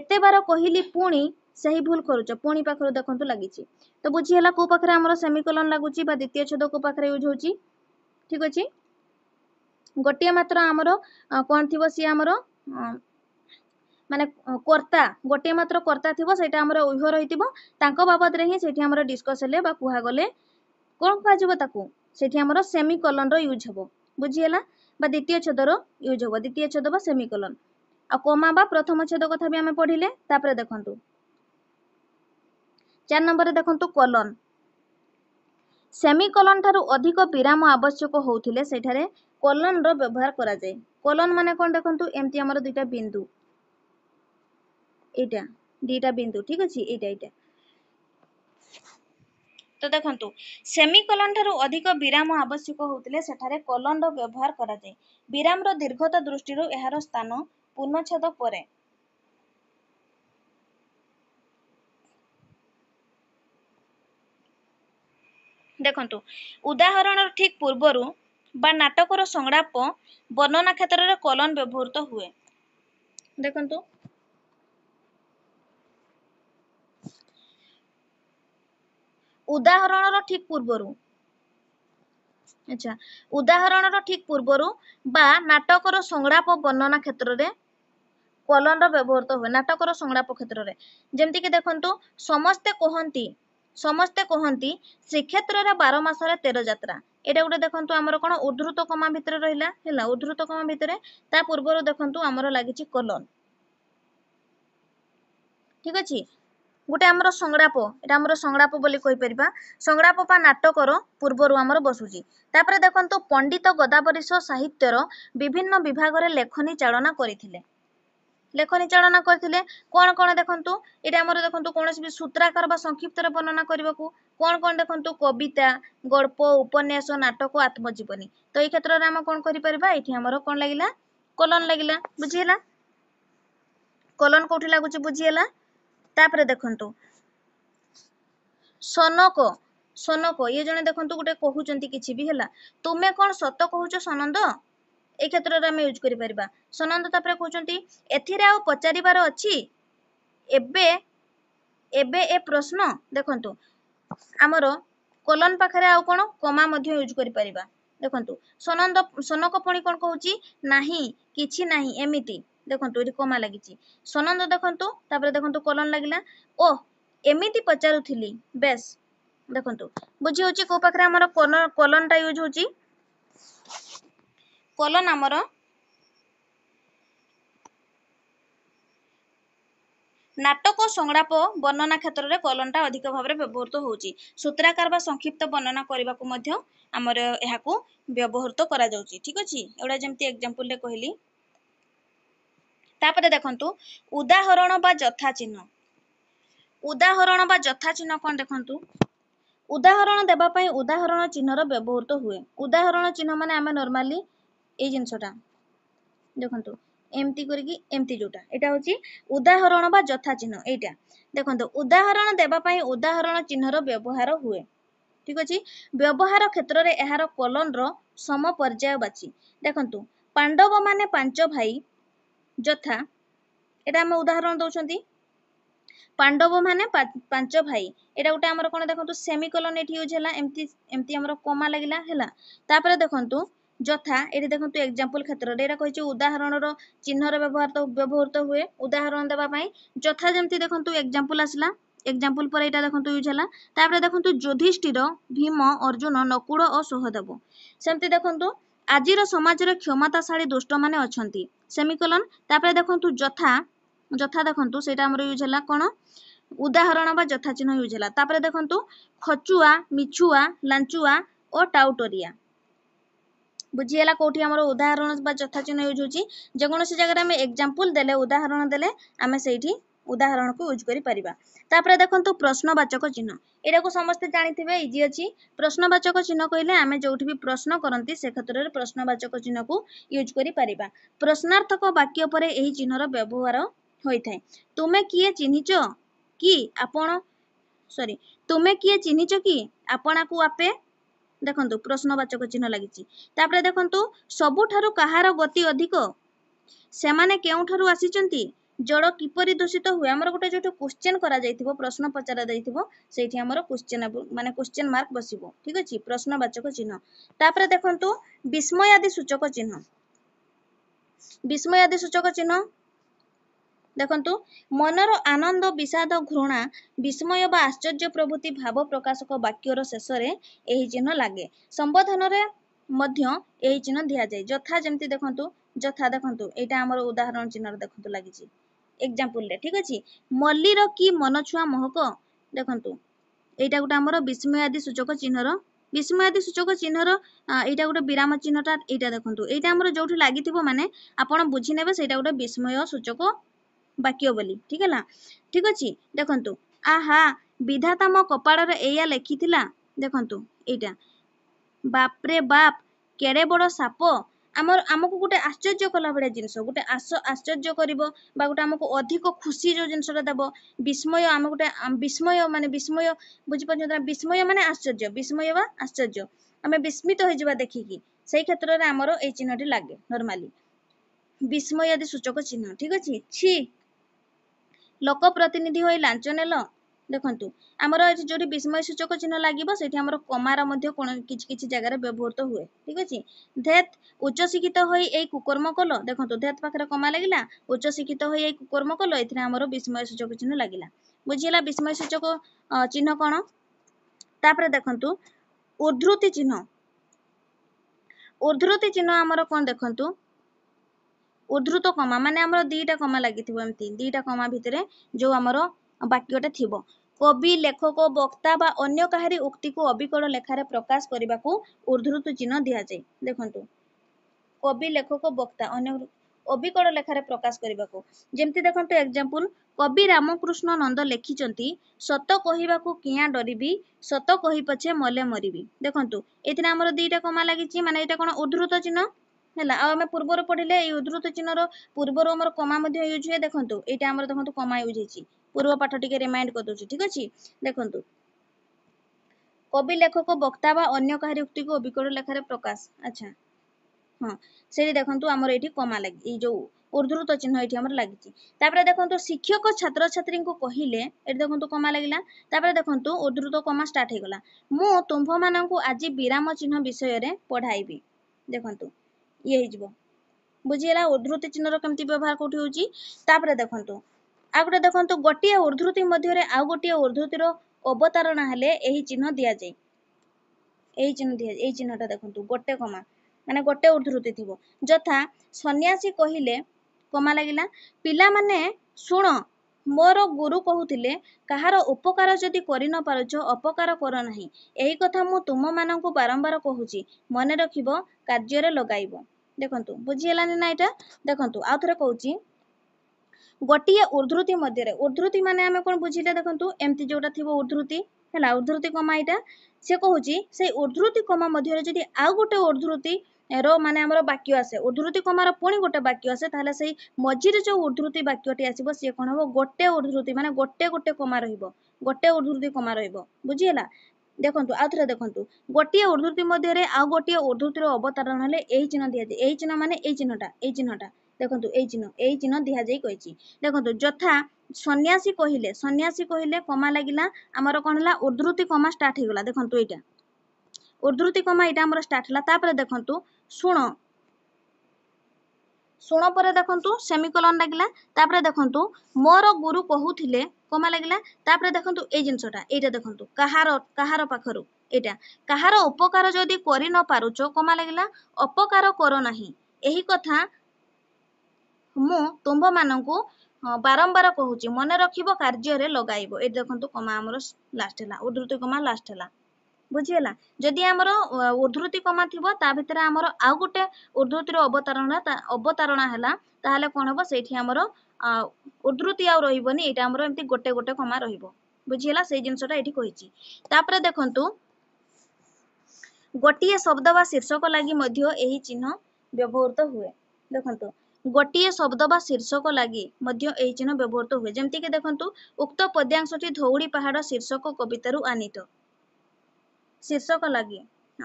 ଏତେବାର କହିଲି ପୁଣି ସେହି ଭୁଲ କରୁଛ ପୁଣି ପାଖରୁ ଦେଖନ୍ତୁ ଲାଗିଛି ତ ବୁଝି ହେଲା କୋଉ ପାଖରେ ଆମର ସେମିକଲନ୍ ଲାଗୁଛି ବା ଦ୍ୱିତୀୟ ଛେଦ କୋଉ ପାଖରେ ୟୁଜ୍ ହେଉଛି ଠିକ ଅଛି ଗୋଟିଏ ମାତ୍ର ଆମର କ'ଣ ଥିବ ସିଏ ଆମର ମାନେ କର୍ତ୍ତା ଗୋଟିଏ ମାତ୍ର କର୍ତ୍ତା ଥିବ ସେଇଟା ଆମର ଉଭୟ ରହିଥିବ ତାଙ୍କ ବାବଦରେ ହିଁ ସେଇଠି ଆମର ଡିସ୍କସ୍ ହେଲେ ବା କୁହାଗଲେ କ'ଣ କୁହାଯିବ ତାକୁ ସେଇଠି ଆମର ସେମି କଲନ୍ର ୟୁଜ୍ ହେବ ବୁଝିହେଲା ବା ଦ୍ୱିତୀୟ ଛେଦର ୟୁଜ୍ ହବ ଦ୍ୱିତୀୟ ଛେଦ ବା ସେମି ଆଉ କମା ବା ପ୍ରଥମ ଛେଦ କଥା ବି ଆମେ ପଢ଼ିଲେ ତାପରେ ଦେଖନ୍ତୁ ଚାରି ନମ୍ବରରେ ଦେଖନ୍ତୁ କଲନ୍ ସେମିକଲନ୍ ଠାରୁ ଅଧିକ ବିରାମ ଆବଶ୍ୟକ ହଉଥିଲେ ସେଇଠାରେ ব্যবহার করা যায় কলন মানে কোন দেখুন এমতি আমার দুইটা বিন্দু এটা দুইটা বিন্দু ঠিক আছে এটা এটা তো দেখন্তু সেমিকলন ঠার অধিক বিরাম আবশ্যক হউতিলে সেঠারে কলনর ব্যবহার করা যায় বিরামর দীর্ঘতা দৃষ্টি এর স্থান পূর্ণচ্ছেদ পরে দেখুন উদাহরণ ঠিক পূর্বরু বা নাটকর সংলাপ বর্ণনা ক্ষেত্রে কলন ব্যবহৃত হুয়ে দেখুন উদাহরণ ঠিক পূর্বরু আচ্ছা উদাহরণ ঠিক পূর্বরু বা নাটকর সংলাপ বর্ণনা ক্ষেত্রে কলন ব্যবহৃত হুয়ে নাটকর সংলাপ ক্ষেত্রে কি দেখুন সমস্তে কহতি ସମସ୍ତେ কহতি শ্রীক্ষেত্রের বার মাসের তেরো যাত্রা এটা গোটে দেখন্তু আমার কোণ উদ্ধৃত কমা ভিতরে রহিলা হেলা উদ্ধৃত কমা ভিতরে তা পূর্বর দেখন্তু আমার লাগিছি কলন ঠিক আছে গোটে আমার সংগ্রাপ এটা আমার সংগ্রাপ বলে কইপারা সংগ্রাপ বা নাটকর পূর্বর আমার বসুছি তাপরে দেখন্তু পণ্ডিত গদাবরীশ সাহিত্যর বিভিন্ন বিভাগের লেখনী চালনা করে ଲେଖନୀ ଚାଳନା କରିଥିଲେ କ'ଣ କ'ଣ ଦେଖନ୍ତୁ ଏଇଟା ଆମର ଦେଖନ୍ତୁ କୌଣସି ବି ସୂତ୍ରାକାର ବା ସଂକ୍ଷିପ୍ତରେ ବର୍ଣ୍ଣନା କରିବାକୁ କ'ଣ କ'ଣ ଦେଖନ୍ତୁ କବିତା ଗଳ୍ପ ଉପନ୍ୟାସ ନାଟକ ଆତ୍ମଜୀବନୀ ତ ଏଇ କ୍ଷେତ୍ରରେ ଆମେ କ'ଣ କରିପାରିବା ଏଇଠି ଆମର କ'ଣ ଲାଗିଲା କଲନ ଲାଗିଲା ବୁଝିହେଲା କଲନ କୋଉଠି ଲାଗୁଛି ବୁଝିହେଲା ତାପରେ ଦେଖନ୍ତୁ ସନକ ସନକ ଇଏ ଜଣେ ଦେଖନ୍ତୁ ଗୋଟେ କହୁଛନ୍ତି କିଛି ବି ହେଲା ତୁମେ କ'ଣ ସତ କହୁଛ ସନନ୍ଦ এই ক্ষেত্রে আমি ইউজ করে পারিবা সনন্দ তাপরে কুচন্তি এথিরে আও পচারিবার অছি এবে এবে এ প্রশ্ন দেখন্তু আমার কোলন পাখরে আও কোন কমা মধ্যে ইউজ করে পারিবা দেখন্তু সনন্দ সনক পুনি কোন কহুচি নাহি কিছি নাহি এমিতি দেখন্তু এটি কমা লাগিছি সনন্দ দেখন্তু তারপরে দেখন্তু কোলন লাগিলা ও এমিতি পচারুথিলি বেশ দেখন্তু বুঝি হচ্ছে কেউ পাখে আমার কোলনটা ইউজ হচ্ছে ପୋଲ ନାମର ନାଟକ ସଂଳାପ ବର୍ଣ୍ଣନା କ୍ଷେତ୍ରରେ କଲନଟା ଅଧିକ ଭାବରେ ବ୍ୟବହୃତ ହେଉଛି ସୂତ୍ରାକାର ବା ସଂକ୍ଷିପ୍ତ ବର୍ଣ୍ଣନା କରିବାକୁ ମଧ୍ୟ ଆମର ଏହାକୁ ବ୍ୟବହୃତ କରାଯାଉଛି ଠିକ୍ ଅଛି ଏଗୁଡ଼ା ଯେମିତି ଏକ୍ଜାମ୍ପଲରେ କହିଲି ତାପରେ ଦେଖନ୍ତୁ ଉଦାହରଣ ବା ଯଥାଚିହ୍ନ ଉଦାହରଣ ବା ଯଥାଚିହ୍ନ କ'ଣ ଦେଖନ୍ତୁ ଉଦାହରଣ ଦେବା ପାଇଁ ଉଦାହରଣ ଚିହ୍ନର ବ୍ୟବହୃତ ହୁଏ ଉଦାହରଣ ଚିହ୍ନ ମାନେ ଆମେ ନର୍ମାଲି এই জিনিসটা দেখন্তু এমতি কি এমতি যেটা এটা হচ্ছে উদাহরণ বা যথা চিহ্ন এইটা দেখন্তু উদাহরণ দেবা পাই উদাহরণ চিহ্নর ব্যবহার হুয়ে ঠিক আছে ব্যবহার ক্ষেত্রে এর কোলনর সমপর্যায়বাচী দেখন্তু পাণ্ডব মানে পাঁচ ভাই যথা এটা আমি উদাহরণ দৌঁচ পাণ্ডব মানে পাঁচ ভাই এটা গোটে আমার কোন দেখুন সেমিকলন এটি ইউজ হল এমতি এমতি আমার কমা লাগিলা হল তাপরে দেখন্তু যথা এটি দেখুন এক্সাম্পল ক্ষেত্রে এটা কিন্তু উদাহরণর চিহ্নর ব্যবহার ব্যবহৃত হুয়ে উদাহরণ দেওয়া যথা যেমন দেখুন এক্সাম্পল আসলা এক্সাম্পল পরে এটা দেখুন ইউজ হল তাপরে দেখুন যুধিষ্ঠির ভীম অর্জুন নকুড় ও সহদেব সেমতি দেখুন আজির সমাজের ক্ষমতাশালী দুষ্ট মানে অমিকলন সেমিকোলন তাপরে দেখুন যথা যথা দেখুন সেটা আমার ইউজ হল কোণ উদাহরণ বা যথাচিহ্ন ইউজ হল তাপরে দেখুন খচুয়া মিছুয়া লাঞ্চুয়া ও টাউটরিয়া বুঝিগলা কোটি আমার উদাহরণ বা যথাচিহ্ন ইউজ হচ্ছে যেকোনসি জায়গায় আমি এক্সাম্পল দেলে উদাহরণ দেলে আমি সেইটি উদাহরণ কু ইউজ করে পারিবা তাপরে দেখুন প্রশ্নবাচক চিহ্ন এটা সমস্ত জাঁথিবে ইজি অছি প্রশ্নবাচক চিহ্ন কহিলে আমি যেটি বি প্রশ্ন করতে সে ক্ষেত্রে প্রশ্নবাচক চিহ্ন কু ইউজ করে পারিবা প্রশ্নার্থক বাক্য পরে এই চিহ্নর ব্যবহার হয়ে থাকে তুমি কি চিহ্নিছ কি আপন সরি তুমি কি চিহ্নিছ কি আপনাকে আপে ଦେଖନ୍ତୁ ପ୍ରଶ୍ନବାଚକ ଚିହ୍ନ ଲାଗିଛି ତାପରେ ଦେଖନ୍ତୁ ସବୁଠାରୁ କାହାର ଗତି ଅଧିକ ସେମାନେ କେଉଁଠାରୁ ଆସିଛନ୍ତି ଜଳ କିପରି ଦୂଷିତ ହୁଏ ଆମର ଗୋଟେ ଯେଉଁଠି କ୍ୱେଶ୍ଚିନ୍ କରାଯାଇଥିବ ପ୍ରଶ୍ନ ପଚରା ଯାଇଥିବ ସେଇଠି ଆମର କ୍ୱେଶ୍ଚିନ୍ ମାନେ କ୍ୱେଶ୍ଚିନ୍ ମାର୍କ ବସିବ ଠିକ ଅଛି ପ୍ରଶ୍ନବାଚକ ଚିହ୍ନ ତାପରେ ଦେଖନ୍ତୁ ବିସ୍ମୟ ଆଦି ସୂଚକ ଚିହ୍ନ ବିସ୍ମୟ ଆଦି ସୂଚକ ଚିହ୍ନ ଦେଖନ୍ତୁ ମନର ଆନନ୍ଦ ବିଷାଦ ଘୃଣା ବିସ୍ମୟ ବା ଆଶ୍ଚର୍ଯ୍ୟ ପ୍ରଭୃତି ଭାବ ପ୍ରକାଶକ ବାକ୍ୟର ଶେଷରେ ଏହି ଚିହ୍ନ ଲାଗେ ସମ୍ବୋଧନରେ ମଧ୍ୟ ଏହି ଚିହ୍ନ ଦିଆଯାଏ ଯଥା ଯେମିତି ଦେଖନ୍ତୁ ଯଥା ଦେଖନ୍ତୁ ଏଇଟା ଆମର ଉଦାହରଣ ଚିହ୍ନରେ ଦେଖନ୍ତୁ ଲାଗିଛି ଏକ୍ଜାମ୍ପଲରେ ଠିକ ଅଛି ମଲ୍ଲୀର କି ମନ ଛୁଆ ମହକ ଦେଖନ୍ତୁ ଏଇଟା ଗୋଟେ ଆମର ବିସ୍ମୟ ଆଦି ସୂଚକ ଚିହ୍ନର ବିସ୍ମୟ ଆଦି ସୂଚକ ଚିହ୍ନର ଏଇଟା ଗୋଟେ ବିରାମ ଚିହ୍ନଟା ଏଇଟା ଦେଖନ୍ତୁ ଏଇଟା ଆମର ଯେଉଁଠି ଲାଗିଥିବ ମାନେ ଆପଣ ବୁଝିନେବେ ସେଇଟା ଗୋଟେ ବିସ୍ମୟ ସୂଚକ ବାକ୍ୟ ବୋଲି ଠିକ୍ ହେଲା ଠିକ୍ ଅଛି ଦେଖନ୍ତୁ ଆହା ବିଧାତା ମୋ କପାଳରେ ଏଇଆ ଲେଖିଥିଲା ଦେଖନ୍ତୁ ଏଇଟା ବାପରେ ବାପ କେଡ଼େ ବଡ଼ ସାପ ଆମର ଆମକୁ ଗୋଟେ ଆଶ୍ଚର୍ଯ୍ୟ କଲା ଭଳିଆ ଜିନିଷ ଗୋଟେ ଆଶ୍ଚର୍ଯ୍ୟ କରିବ ବା ଗୋଟେ ଆମକୁ ଅଧିକ ଖୁସି ଯେଉଁ ଜିନିଷଟା ଦେବ ବିସ୍ମୟ ଆମେ ଗୋଟେ ବିସ୍ମୟ ମାନେ ବିସ୍ମୟ ବୁଝିପାରୁଛନ୍ତି ନା ବିସ୍ମୟ ମାନେ ଆଶ୍ଚର୍ଯ୍ୟ ବିସ୍ମୟ ବା ଆଶ୍ଚର୍ଯ୍ୟ ଆମେ ବିସ୍ମିତ ହୋଇଯିବା ଦେଖିକି ସେଇ କ୍ଷେତ୍ରରେ ଆମର ଏଇ ଚିହ୍ନଟି ଲାଗେ ନର୍ମାଲି ବିସ୍ମୟ ଆଦି ସୂଚକ ଚିହ୍ନ ଠିକ୍ ଅଛି ଛି ଲୋକପ୍ରତିନିଧି ହୋଇ ଲାଞ୍ଚ ନେଲ ଦେଖନ୍ତୁ ଆମର ଏଠି ଯେଉଁଠି ବିସ୍ମୟ ସୂଚକ ଚିହ୍ନ ଲାଗିବ ସେଠି ଆମର କମାର ମଧ୍ୟ କିଛି କିଛି ଜାଗାରେ ବ୍ୟବହୃତ ହୁଏ ଠିକ୍ ଅଛି ଧେତ୍ ଉଚ୍ଚଶିକ୍ଷିତ ହୋଇ ଏଇ କୁକର୍ମ କଲ ଦେଖନ୍ତୁ ଧେତ୍ ପାଖରେ କମା ଲାଗିଲା ଉଚ୍ଚଶିକ୍ଷିତ ହୋଇ ଏଇ କୁକର୍ମ କଲ ଏଥିରେ ଆମର ବିସ୍ମୟ ସୂଚକ ଚିହ୍ନ ଲାଗିଲା ବୁଝିହେଲା ବିସ୍ମୟ ସୂଚକ ଚିହ୍ନ କ'ଣ ତାପରେ ଦେଖନ୍ତୁ ଉଦ୍ଧୃତି ଚିହ୍ନ ଉଦ୍ଧୃତି ଚିହ୍ନ ଆମର କ'ଣ ଦେଖନ୍ତୁ ଉଦ୍ଧୃତ କମା ମାନେ ଆମର ଦୁଇଟା କମା ଲାଗିଥିବ ଏମିତି ଦୁଇଟା କମା ଭିତରେ ଯେଉଁ ଆମର ବାକ୍ୟଟା ଥିବ କବି ଲେଖକ ବକ୍ତା ବା ଅନ୍ୟ କାହାରି ଉକ୍ତିକୁ ଅବିକଳ ଲେଖାରେ ପ୍ରକାଶ କରିବାକୁ ଉଦ୍ଧୃତ ଚିହ୍ନ ଦିଆଯାଏ ଦେଖନ୍ତୁ କବି ଲେଖକ ବକ୍ତା ଅନ୍ୟ ଅବିକଳ ଲେଖାରେ ପ୍ରକାଶ କରିବାକୁ ଯେମିତି ଦେଖନ୍ତୁ ଏକ୍ଜାମ୍ପଲ୍ କବି ରାମକୃଷ୍ଣ ନନ୍ଦ ଲେଖିଛନ୍ତି ସତ କହିବାକୁ କିଆଁ ଡରିବି ସତ କହି ପଛେ ମଲେ ମରିବି ଦେଖନ୍ତୁ ଏଥିରେ ଆମର ଦୁଇଟା କମା ଲାଗିଛି ମାନେ ଏଇଟା କ'ଣ ଉଦ୍ଧୃତ ଚିହ୍ନ ହେଲା ଆଉ ଆମେ ପୂର୍ବରୁ ପଢ଼ିଲେ ଏଇ ଉଦ୍ଧୃତ ଚିହ୍ନର ପୂର୍ବରୁ ଆମର କମା ମଧ୍ୟ ୟୁଜ୍ ହୁଏ ଦେଖନ୍ତୁ ଏଇଟା ଆମର ଦେଖନ୍ତୁ କମା ୟୁଜ୍ ହେଇଛି ପୂର୍ବ ପାଠ ଟିକେ ରିମାଇଣ୍ଡ କରିଦେଉଛି ଠିକ ଅଛି ଦେଖନ୍ତୁ କବି ଲେଖକ ବକ୍ତା ବା ଅନ୍ୟ କାହାରି ଉକ୍ତିକୁ ଅବିକଳ ଲେଖାରେ ପ୍ରକାଶ ଆଚ୍ଛା ହଁ ସେଇଠି ଦେଖନ୍ତୁ ଆମର ଏଇଠି କମା ଲାଗି ଏଇ ଯୋଉ ଉର୍ଦ୍ଧୃତ ଚିହ୍ନ ଏଇଠି ଆମର ଲାଗିଛି ତାପରେ ଦେଖନ୍ତୁ ଶିକ୍ଷକ ଛାତ୍ରଛାତ୍ରୀଙ୍କୁ କହିଲେ ଏଠି ଦେଖନ୍ତୁ କମା ଲାଗିଲା ତାପରେ ଦେଖନ୍ତୁ ଉର୍ଦ୍ଧୃତ କମା ଷ୍ଟାର୍ଟ ହେଇଗଲା ମୁଁ ତୁମ୍ଭମାନଙ୍କୁ ଆଜି ବିରାମ ଚିହ୍ନ ବିଷୟରେ ପଢାଇବି ଦେଖନ୍ତୁ ଇଏ ହେଇଯିବ ବୁଝିଗଲା ଉଦ୍ଧୃତି ଚିହ୍ନର କେମିତି ବ୍ୟବହାର କେଉଁଠି ହେଉଛି ତାପରେ ଦେଖନ୍ତୁ ଆଉ ଗୋଟେ ଦେଖନ୍ତୁ ଗୋଟିଏ ଉଦ୍ଧୃତି ମଧ୍ୟରେ ଆଉ ଗୋଟିଏ ଉଦ୍ଧୃତିର ଅବତାରଣା ହେଲେ ଏହି ଚିହ୍ନ ଦିଆଯାଏ ଏହି ଚିହ୍ନ ଦିଆଯାଏ ଏହି ଚିହ୍ନଟା ଦେଖନ୍ତୁ ଗୋଟେ କମା ମାନେ ଗୋଟେ ଉଦ୍ଧୃତି ଥିବ ଯଥା ସନ୍ନ୍ୟାସୀ କହିଲେ କମା ଲାଗିଲା ପିଲାମାନେ ଶୁଣ ମୋର ଗୁରୁ କହୁଥିଲେ, କାହାର ଉପକାର ଯଦି କରି ନ ପାରୁଛ ଅପକାର କର ନାହିଁ। ଏହି କଥା ମୁଁ ତୁମମାନଙ୍କୁ ବାରମ୍ବାର କହୁଛି। ମନେ ରଖିବ, କାର୍ଯ୍ୟରେ ଲଗାଇବ। ଦେଖନ୍ତୁ ବୁଝିହେଲାନି ନା ଏଇଟା? ଦେଖନ୍ତୁ ଆଉ ଥରେ କହୁଛି। ଗୋଟିଏ ଉଦ୍ଧୃତି ମଧ୍ୟରେ ଉଦ୍ଧୃତି ମାନେ ଆମେ କ'ଣ ବୁଝିଲେ ଦେଖନ୍ତୁ ଏମିତି ଯେଉଁଟା ଥିବ ଉଦ୍ଧୃତି ହେଲା ଉଦ୍ଧୃତି କମା ଏଇଟା ସେ କହୁଛି ସେଇ ଉଦ୍ଧୃତି କମା ମଧ୍ୟରେ ଯଦି ଆଉ ଗୋଟେ ଉଦ୍ଧୃତି ର ମାନେ ଆମର ବାକ୍ୟ ଆସେ ଉଦ୍ଧୃତି କମାର ପୁଣି ଗୋଟେ ବାକ୍ୟ ଆସେ ତାହେଲେ ସେଇ ମଝିରେ ଯେଉଁ ଉଦ୍ଧୃତି ବାକ୍ୟଟି ଆସିବ ସିଏ କ'ଣ ହେବ ଗୋଟେ ଉଦ୍ଧୃତି ମାନେ ଗୋଟେ ଗୋଟେ କମା ରହିବ ଗୋଟେ ଉଦ୍ଧୃତି କମା ରହିବ ବୁଝିହେଲା ଦେଖନ୍ତୁ ଆଉ ଥରେ ଦେଖନ୍ତୁ ଗୋଟିଏ ଉଦ୍ଧୃତି ମଧ୍ୟରେ ଆଉ ଗୋଟିଏ ଉଦ୍ଧୃତିର ଅବତାରଣ ହେଲେ ଏହି ଚିହ୍ନ ଦିଆଯାଏ ଏହି ଚିହ୍ନ ମାନେ ଏଇ ଚିହ୍ନଟା ଏଇ ଚିହ୍ନଟା ଦେଖନ୍ତୁ ଏଇ ଚିହ୍ନ ଏଇ ଚିହ୍ନ ଦିଆଯାଇ କହିଛି ଦେଖନ୍ତୁ ଯଥା ସନ୍ୟାସୀ କହିଲେ ସନ୍ୟାସୀ କହିଲେ କମା ଲାଗିଲା ଆମର କ'ଣ ହେଲା ଉଦ୍ଧୃତି କମା ଷ୍ଟାର୍ଟ ହେଇଗଲା ଦେଖନ୍ତୁ ଏଇଟା ଉଦ୍ଧୃତି କମା ଏଇଟା ଆମର ଷ୍ଟାର୍ଟ ହେଲା ତାପରେ ଦେଖନ୍ତୁ ଶୁଣ ଶୁଣ ପରେ ଦେଖନ୍ତୁ ସେମିକଲନ୍ ଲାଗିଲା ତାପରେ ଦେଖନ୍ତୁ ମୋର ଗୁରୁ କହୁଥିଲେ କମା ଲାଗିଲା ତାପରେ ଦେଖନ୍ତୁ ଏଇ ଜିନିଷଟା ଏଇଟା ଦେଖନ୍ତୁ କାହାର କାହାର ପାଖରୁ ଏଇଟା କାହାର ଉପକାର ଯଦି କରି ନ ପାରୁଛ କମା ଲାଗିଲା ଅପକାର କର ନାହିଁ ଏହି କଥା ମୁଁ ତୁମ୍ଭମାନଙ୍କୁ ବାରମ୍ବାର କହୁଛି ମନେ ରଖିବ କାର୍ଯ୍ୟରେ ଲଗାଇବ ଏଇଟା ଦେଖନ୍ତୁ କମା ଆମର ଲାଷ୍ଟ ହେଲା ଉଦ୍ଧୃତି କମା ଲାଷ୍ଟ ହେଲା ବୁଝିଗଲା ଯଦି ଆମର ଉଦ୍ଧୃତି କମା ଥିବ ତା ଭିତରେ ଆମର ଆଉ ଗୋଟେ ଉଦ୍ଧୃତିର ଅବତାରଣା ଅବତାରଣା ହେଲା ତାହେଲେ କ'ଣ ହବ ସେଇଠି ଆମର ଉଦ୍ଧୃତି ଆଉ ରହିବନି ଏଇଟା ଆମର ଏମିତି ଗୋଟେ ଗୋଟେ କମା ରହିବ ବୁଝିଗଲା ସେଇ ଜିନିଷଟା ଏଇଠି କହିଛି ତାପରେ ଦେଖନ୍ତୁ ଗୋଟିଏ ଶବ୍ଦ ବା ଶୀର୍ଷକ ଲାଗି ମଧ୍ୟ ଏହି ଚିହ୍ନ ବ୍ୟବହୃତ ହୁଏ ଦେଖନ୍ତୁ ଗୋଟିଏ ଶବ୍ଦ ବା ଶୀର୍ଷକ ଲାଗି ମଧ୍ୟ ଏହି ଚିହ୍ନ ବ୍ୟବହୃତ ହୁଏ ଯେମିତିକି ଦେଖନ୍ତୁ ଉକ୍ତ ପଦ୍ୟାଂଶଟି ଧଉଳି ପାହାଡ଼ ଶୀର୍ଷକ କବିତାରୁ ଆନିତ ଶୀର୍ଷକ ଲାଗି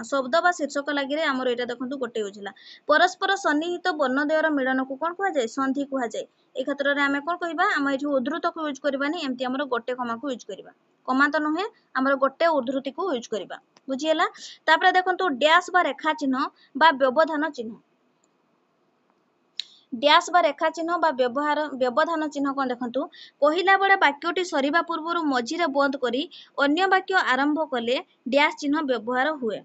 ଶବ୍ଦ ବା ଶୀର୍ଷକ ଲାଗିରେ ଆମର ଏଇଟା ଦେଖନ୍ତୁ ଗୋଟେ ହେଉଥିଲା ପରସ୍ପର ସନ୍ନିହିତ ବର୍ଣ୍ଣଦ୍ୱୟର ମିଳନକୁ କ'ଣ କୁହାଯାଏ ସନ୍ଧି କୁହାଯାଏ ଏ କ୍ଷେତ୍ରରେ ଆମେ କ'ଣ କହିବା ଆମେ ଏଠି ଉଦ୍ଧୃତକୁ ୟୁଜ୍ କରିବାନି ଏମିତି ଆମର ଗୋଟେ କମାକୁ ୟୁଜ୍ କରିବା କମା ତ ନୁହେଁ ଆମର ଗୋଟେ ଉଦ୍ଧୃତିକୁ ୟୁଜ୍ କରିବା ବୁଝିହେଲା ତାପରେ ଦେଖନ୍ତୁ ଡ୍ୟାସ୍ ବା ରେଖା ଚିହ୍ନ ବା ବ୍ୟବଧାନ ଚିହ୍ନ ড্যাশ বা রেখা চিহ্ন বা ব্যবহার ব্যবধান চিহ্ন କ'ଣ ଦେଖନ୍ତୁ କହିଲା ବେଳେ ବାକ୍ୟଟି ସରିବା ପୂର୍ବରୁ ମଝିରେ ବନ୍ଦ କରି ଅନ୍ୟ ବାକ୍ୟ ଆରମ୍ଭ କଲେ ଡ୍ୟାସ୍ ଚିହ୍ନ ବ୍ୟବହାର ହୁଏ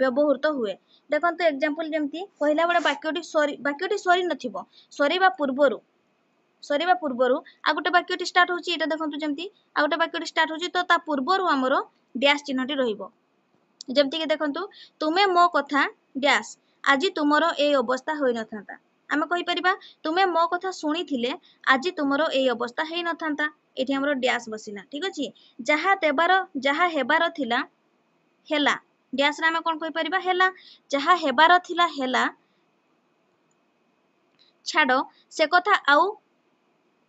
ବ୍ୟବହୃତ ହୁଏ ଦେଖନ୍ତୁ ଏକ୍ଜାମ୍ପଲ୍ ଯେମିତି କହିଲା ବେଳେ ବାକ୍ୟଟି ସରି ବାକ୍ୟଟି ସରିନଥିବ ସରିବା ପୂର୍ବରୁ ସରିବା ପୂର୍ବରୁ ଆଉ ଗୋଟେ ବାକ୍ୟଟି ଷ୍ଟାର୍ଟ ହେଉଛି ଏଇଟା ଦେଖନ୍ତୁ ଯେମିତି ଆଉ ଗୋଟେ ବାକ୍ୟଟି ଷ୍ଟାର୍ଟ ହେଉଛି ତ ତା ପୂର୍ବରୁ ଆମର ଡ୍ୟାସ୍ ଚିହ୍ନଟି ରହିବ ଯେମିତିକି ଦେଖନ୍ତୁ ତୁମେ ମୋ କଥା ଡ୍ୟାସ୍ ଆଜି ତୁମର ଏଇ ଅବସ୍ଥା ହୋଇନଥାନ୍ତା ଆମେ କହିପାରିବା ତୁମେ ମୋ କଥା ଶୁଣିଥିଲେ ଆଜି ତୁମର ଏଇ ଅବସ୍ଥା ହେଇନଥାନ୍ତା ଏଠି ଆମର ଡ୍ୟାସ୍ ବସିଲା ଠିକ ଅଛି ଯାହା ଦେବାର ଯାହା ହେବାର ଥିଲା ହେଲା ଡ୍ୟାସ୍ରେ ଆମେ କ'ଣ କହିପାରିବା ହେଲା ଯାହା ହେବାର ଥିଲା ହେଲା ଛାଡ଼ ସେ କଥା ଆଉ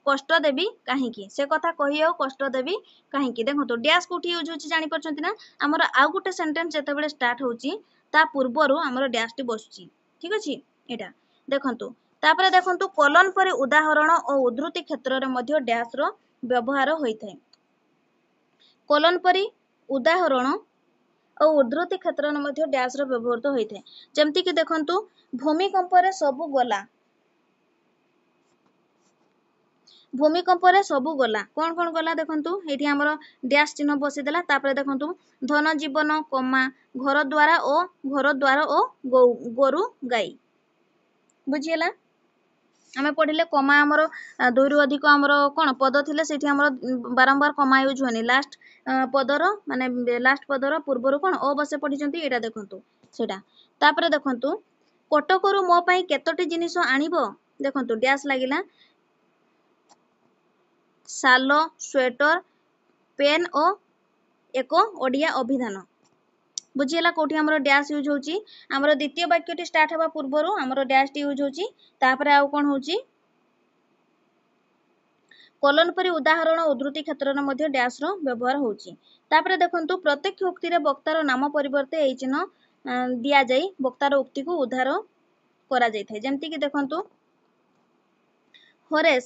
কষ্ট দেবি কাহিকি সে কথা কহি আও কষ্ট দেবি কাহিকি দেখন্তু ড্যাশ কোটি ইউজ হচ্ছে জানি পারছন্তি না আমার আউ গোটে সেন্টেন্স যেতবেলে স্টার্ট হচ্ছে তা পূর্বরু আমার ড্যাশটি বসুছি ঠিক আছে এটা ଦେଖନ୍ତୁ ତାପରେ ଦେଖନ୍ତୁ କଲନ୍ ପରି ଉଦାହରଣ ଓ ଉଦ୍ଧୃତି କ୍ଷେତ୍ରରେ ମଧ୍ୟ ଡ୍ୟାସ୍ର ବ୍ୟବହାର ହୋଇଥାଏ କଲନ୍ ପରି ଉଦାହରଣ ଓ ଉଦ୍ଧୃତି କ୍ଷେତ୍ରରେ ମଧ୍ୟ ଡ୍ୟାସ୍ର ବ୍ୟବହୃତ ହୋଇଥାଏ ଯେମିତିକି ଦେଖନ୍ତୁ ଭୂମିକମ୍ପରେ ସବୁ ଗଲା ଭୂମିକମ୍ପରେ ସବୁ ଗଲା କ'ଣ କ'ଣ ଗଲା ଦେଖନ୍ତୁ ଏଇଠି ଆମର ଡ୍ୟାସ୍ ଚିହ୍ନ ବସିଦେଲା ତାପରେ ଦେଖନ୍ତୁ ଧନଜୀବନ କମା ଘରଦ୍ୱାର ଓ ଘରଦ୍ୱାର ଓ ଗୋରୁ ଗାଈ বুঝিগলা ଆମେ ପଢ଼ିଲେ କମା ଆମର ଦୁଇରୁ ଅଧିକ ଆମର କ'ଣ ପଦ ଥିଲେ ସେଇଠି ଆମର ବାରମ୍ବାର କମା ୟୁଜ୍ ହୁଏନି ଲାଷ୍ଟ ପଦର ମାନେ ଲାଷ୍ଟ ପଦର ପୂର୍ବରୁ କ'ଣ ଓ ବସେ ପଢ଼ିଛନ୍ତି ଏଇଟା ଦେଖନ୍ତୁ ସେଇଟା ତାପରେ ଦେଖନ୍ତୁ କଟକରୁ ମୋ ପାଇଁ କେତୋଟି ଜିନିଷ ଆଣିବ ଦେଖନ୍ତୁ ଡ୍ୟାସ୍ ଲାଗିଲା ଶାଲ ସ୍ୱେଟର ପେନ୍ ଓ ଏକ ଓଡ଼ିଆ ଅଭିଧାନ বুঝিগলা কোটি আমার ড্যাশ ইউজ হচ্ছে আমার দ্বিতীয় বাক্যটি স্টার্ট হওয়া পূর্ব আমার ড্যাশটি ইউজ হচ্ছে তাপরে আউ কম হচ্ছে কলন পরি উদাহরণ উদ্ধৃতি ক্ষেত্রে মধ্যে ড্যাশর ব্যবহার হচ্ছে তাপরে দেখুন প্রত্যেক উক্তি বক্তার নাম পরিবর্তে এই চিহ্ন দিয়া যাই বক্তার উক্তিকে উদ্ধার করা যাই যেমতি কি দেখুন হরেশ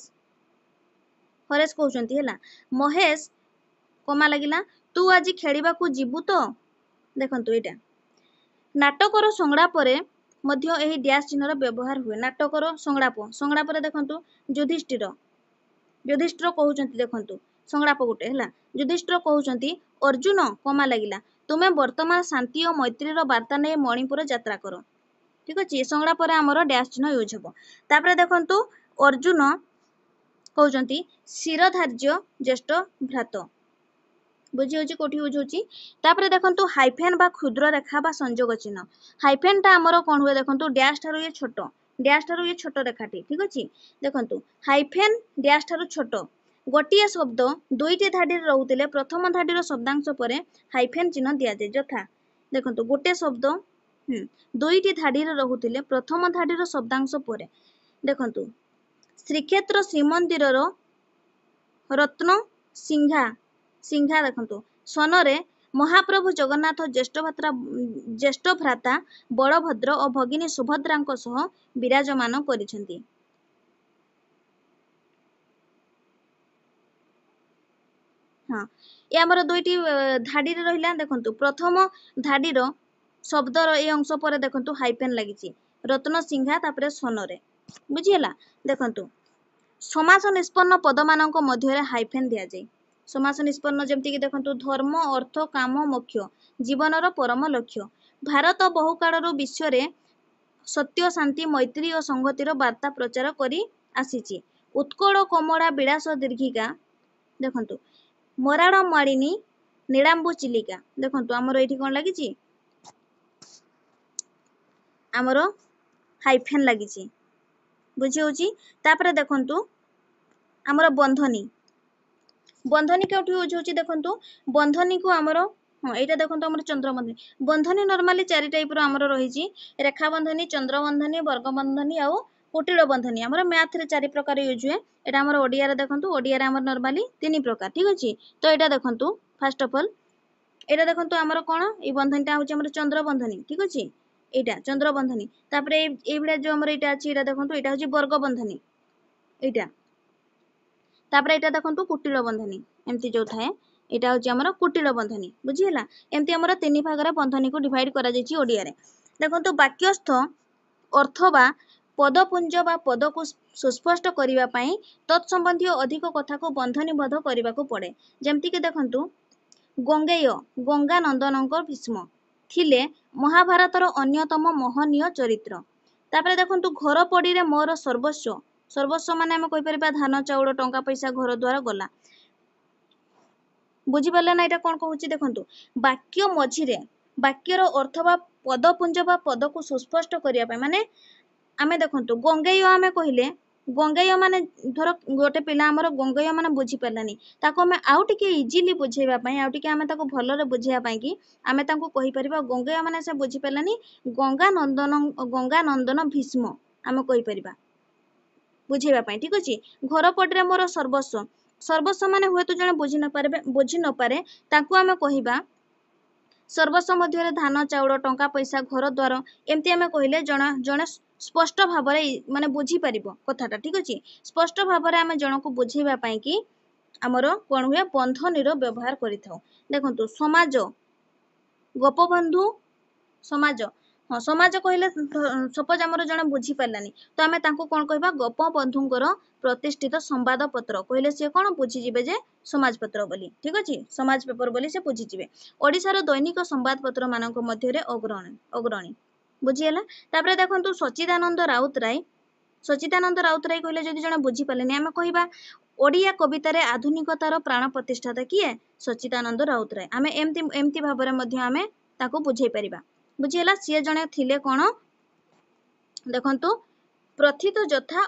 হরেশ কৌন হলা মহেশ কমা লাগিলা তু আজি খেলিবাকু যিবু তো ଦେଖନ୍ତୁ ଏଇଟା ନାଟକର ସଂଜ୍ଞା ପରେ ମଧ୍ୟ ଏହି ଡ୍ୟାସ୍ ଚିହ୍ନର ବ୍ୟବହାର ହୁଏ ନାଟକର ସଂଜ୍ଞାପ ସଂଜ୍ଞା ପରେ ଦେଖନ୍ତୁ ଯୁଧିଷ୍ଠିର ଯୁଧିଷ୍ଠିର କହୁଛନ୍ତି ଦେଖନ୍ତୁ ସଂଜ୍ଞାପ ଗୋଟେ ହେଲା ଯୁଧିଷ୍ଠିର କହୁଛନ୍ତି ଅର୍ଜୁନ କମା ଲାଗିଲା ତୁମେ ବର୍ତ୍ତମାନ ଶାନ୍ତି ଓ ମୈତ୍ରୀର ବାର୍ତ୍ତା ନେଇ ମଣିପୁର ଯାତ୍ରା କର ଠିକ ଅଛି ଏ ସଂଜ୍ଞା ପରେ ଆମର ଡ୍ୟାସ୍ ଚିହ୍ନ ୟୁଜ୍ ହେବ ତାପରେ ଦେଖନ୍ତୁ ଅର୍ଜୁନ କହୁଛନ୍ତି ଶିରଧାର୍ଯ୍ୟ ଜ୍ୟେଷ୍ଠ ଭ୍ରାତ বুঝিহচ্ছে কোটি ইউজ হচ্ছে তাপরে দেখুন হাইফেন বা ক্ষুদ্র রেখা বা সংযোগ চিহ্ন হাইফেনটা আমার কম হুয়ে দেখুন ড্যাশ ঠার ইয়ে ছোট ড্যাশ ঠার ইয়ে ছোট রেখাটি ঠিক আছে দেখুন হাইফেন ড্যাশ ঠার ছোট ଗୋଟିଏ ଶବ୍ଦ ଦୁଇଟି ଧାଡ଼ିରେ ରହୁଥିଲେ ପ୍ରଥମ ଧାଡ଼ିର ଶବ୍ଦାଂଶ ପରେ ହାଇଫେନ୍ ଚିହ୍ନ ଦିଆଯାଏ ଯଥା ଦେଖନ୍ତୁ ଗୋଟିଏ ଶବ୍ଦ ଦୁଇଟି ଧାଡ଼ିରେ ରହୁଥିଲେ ପ୍ରଥମ ଧାଡ଼ିର ଶବ୍ଦାଂଶ ପରେ ଦେଖନ୍ତୁ ଶ୍ରୀକ୍ଷେତ୍ର ଶ୍ରୀମନ୍ଦିରର ରତ୍ନ ସିଂହା ସିଂହା ଦେଖନ୍ତୁ ସ୍ୱନରେ ମହାପ୍ରଭୁ ଜଗନ୍ନାଥ ଜ୍ୟେଷ୍ଠଭାତ୍ରା ଜ୍ୟେଷ୍ଠଭ୍ରାତା ବଳଭଦ୍ର ଓ ଭଗିନୀ ସୁଭଦ୍ରାଙ୍କ ସହ ବିରାଜମାନ କରିଛନ୍ତି ହଁ ଏ ଆମର ଦୁଇଟି ଧାଡ଼ିରେ ରହିଲା ଦେଖନ୍ତୁ ପ୍ରଥମ ଧାଡ଼ିର ଶବ୍ଦର ଏ ଅଂଶ ପରେ ଦେଖନ୍ତୁ ହାଇପେନ୍ ଲାଗିଛି ରତ୍ନ ରତ୍ନସିଂହା ତାପରେ ସ୍ୱନରେ ବୁଝିହେଲା ଦେଖନ୍ତୁ ସମାସ ନିଷ୍ପନ୍ନ ପଦମାନଙ୍କ ମଧ୍ୟରେ ହାଇଫେନ୍ ଦିଆଯାଏ ସମାସ ନିଷ୍ପନ୍ନ ଯେମିତିକି ଦେଖନ୍ତୁ ଧର୍ମ ଅର୍ଥ କାମ ମୋକ୍ଷ ଜୀବନର ପରମ ଲକ୍ଷ୍ୟ ଭାରତ ବହୁକାଳରୁ ବିଶ୍ୱରେ ସତ୍ୟ ଶାନ୍ତି ମୈତ୍ରୀ ଓ ସଂହତିର ବାର୍ତ୍ତା ପ୍ରଚାର କରି ଆସିଛି ଉତ୍କଳ କମଳା ବିଳାସ ଦୀର୍ଘିକା ଦେଖନ୍ତୁ ମରାଳ ମାଳିନୀ ନୀଳାମ୍ବୁ ଚିଲିକା ଦେଖନ୍ତୁ ଆମର ଏଇଠି କ'ଣ ଲାଗିଛି ଆମର ହାଇଫେନ୍ ଲାଗିଛି ବୁଝି ହେଉଛି ତାପରେ ଦେଖନ୍ତୁ ଆମର ବନ୍ଧନୀ বন্ধনী কেউঠু ইউজ হচ্ছে দেখুন বন্ধনীকে আমার এইটা দেখুন আমার চন্দ্রবন্ধনী বন্ধনী নর্মালি চারি টাইপর আমার রয়েছে রেখা বন্ধনী চন্দ্রবন্ধনী বর্গবন্ধনী আও কুটির বন্ধনী আমার ম্যাথরে চারি প্রকার ইউজ হুয়ে এটা আমার ওড়িয়ার দেখুন ওড়িয়ার আমার নর্মালি তিন প্রকার ঠিক আছে তো এটা দেখুন ফার্স্ট অফ অল এটা দেখুন আমার কোণ এই বন্ধনীটা হচ্ছে আমার চন্দ্রবন্ধনী ঠিক আছে এইটা চন্দ্রবন্ধনী তারপরে এইভাবে যে আমার এটা আছে এটা দেখুন এটা হচ্ছে বর্গবন্ধনী এইটা ତାପରେ ଏଇଟା ଦେଖନ୍ତୁ କୁଟିଳ ବନ୍ଧନୀ ଏମିତି ଯେଉଁ ଥାଏ ଏଇଟା ହେଉଛି ଆମର କୁଟିଳ ବନ୍ଧନୀ ବୁଝିହେଲା ଏମିତି ଆମର ତିନି ଭାଗରେ ବନ୍ଧନୀକୁ ଡିଭାଇଡ୍ କରାଯାଇଛି ଓଡ଼ିଆରେ ଦେଖନ୍ତୁ ବାକ୍ୟସ୍ଥ ଅର୍ଥ ବା ପଦପୁଞ୍ଜ ବା ପଦକୁ ସୁସ୍ପଷ୍ଟ କରିବା ପାଇଁ ତତ୍ସମ୍ବନ୍ଧୀୟ ଅଧିକ କଥାକୁ ବନ୍ଧନୀବଦ୍ଧ କରିବାକୁ ପଡ଼େ ଯେମିତିକି ଦେଖନ୍ତୁ ଗଙ୍ଗେୟ ଗଙ୍ଗାନନ୍ଦନଙ୍କ ଭୀଷ୍ମ ଥିଲେ ମହାଭାରତର ଅନ୍ୟତମ ମହନୀୟ ଚରିତ୍ର ତାପରେ ଦେଖନ୍ତୁ ଘର ପଡ଼ିରେ ମୋର ସର୍ବସ୍ୱ ସର୍ବସ୍ୱ ମାନେ ଆମେ କହିପାରିବା ଧାନ ଚାଉଳ ଟଙ୍କା ପଇସା ଘର ଦ୍ୱାର ଗଲା ବୁଝିପାରିଲେ ନା ଏଇଟା କ'ଣ କହୁଛି ଦେଖନ୍ତୁ ବାକ୍ୟ ମଝିରେ ବାକ୍ୟର ଅର୍ଥ ବା ପଦପୁଞ୍ଜ ବା ପଦକୁ ସୁସ୍ପଷ୍ଟ କରିବା ପାଇଁ ମାନେ ଆମେ ଦେଖନ୍ତୁ ଗଙ୍ଗେୟ ଆମେ କହିଲେ ଗଙ୍ଗେୟ ମାନେ ଧର ଗୋଟେ ପିଲା ଆମର ଗଙ୍ଗେୟ ମାନେ ବୁଝିପାରିଲାନି ତାକୁ ଆମେ ଆଉ ଟିକେ ଇଜିଲି ବୁଝେଇବା ପାଇଁ ଆଉ ଟିକେ ଆମେ ତାକୁ ଭଲରେ ବୁଝେଇବା ପାଇଁ କି ଆମେ ତାଙ୍କୁ କହିପାରିବା ଗଙ୍ଗେୟ ମାନେ ସେ ବୁଝିପାରିଲାନି ଗଙ୍ଗାନନ୍ଦନ ଗଙ୍ଗାନନ୍ଦନ ଭୀଷ୍ମ ଆମେ କହିପାରିବା ବୁଝେଇବା ପାଇଁ ଠିକ୍ ଅଛି ଘର ପଟରେ ମୋର ସର୍ବସ୍ୱ ସର୍ବସ୍ୱ ମାନେ ହୁଏତ ଜଣେ ବୁଝି ନପାରିବେ ବୁଝି ନପାରେ ତାଙ୍କୁ ଆମେ କହିବା ସର୍ବସ୍ୱ ମଧ୍ୟରେ ଧାନ ଚାଉଳ ଟଙ୍କା ପଇସା ଘର ଦ୍ୱାର ଏମିତି ଆମେ କହିଲେ ଜଣେ ଜଣେ ସ୍ପଷ୍ଟ ଭାବରେ ମାନେ ବୁଝିପାରିବ କଥାଟା ଠିକ୍ ଅଛି ସ୍ପଷ୍ଟ ଭାବରେ ଆମେ ଜଣକୁ ବୁଝେଇବା ପାଇଁ କି ଆମର କ'ଣ ହୁଏ ବନ୍ଧନୀର ବ୍ୟବହାର କରିଥାଉ ଦେଖନ୍ତୁ ସମାଜ ଗୋପବନ୍ଧୁ ସମାଜ ହଁ ସମାଜ କହିଲେ ସପୋଜ ଆମର ଜଣେ ବୁଝିପାରିଲାନି ତ ଆମେ ତାଙ୍କୁ କ'ଣ କହିବା ଗୋପବନ୍ଧୁଙ୍କର ପ୍ରତିଷ୍ଠିତ ସମ୍ବାଦପତ୍ର କହିଲେ ସିଏ କ'ଣ ବୁଝିଯିବେ ଯେ ସମାଜପତ୍ର ବୋଲି ଠିକ୍ ଅଛି ସମାଜ ପେପର ବୋଲି ସେ ବୁଝିଯିବେ ଓଡ଼ିଶାର ଦୈନିକ ସମ୍ବାଦପତ୍ରମାନଙ୍କ ମଧ୍ୟରେ ଅଗ୍ରଣୀ ଅଗ୍ରଣୀ ବୁଝିହେଲା ତାପରେ ଦେଖନ୍ତୁ ସଚିଦାନନ୍ଦ ରାଉତରାୟ ସଚିଦାନନ୍ଦ ରାଉତରାୟ କହିଲେ ଯଦି ଜଣେ ବୁଝିପାରିଲେନି ଆମେ କହିବା ଓଡ଼ିଆ କବିତାରେ ଆଧୁନିକତାର ପ୍ରାଣ ପ୍ରତିଷ୍ଠାତା କିଏ ସଚିଦାନନ୍ଦ ରାଉତରାୟ ଆମେ ଏମିତି ଏମିତି ଭାବରେ ମଧ୍ୟ ଆମେ ତାକୁ ବୁଝେଇ ପାରିବା ବୁଝିହେଲା ସିଏ ଜଣେ ଥିଲେ କ'ଣ ଦେଖନ୍ତୁ ପ୍ରଥିତ ଯଥା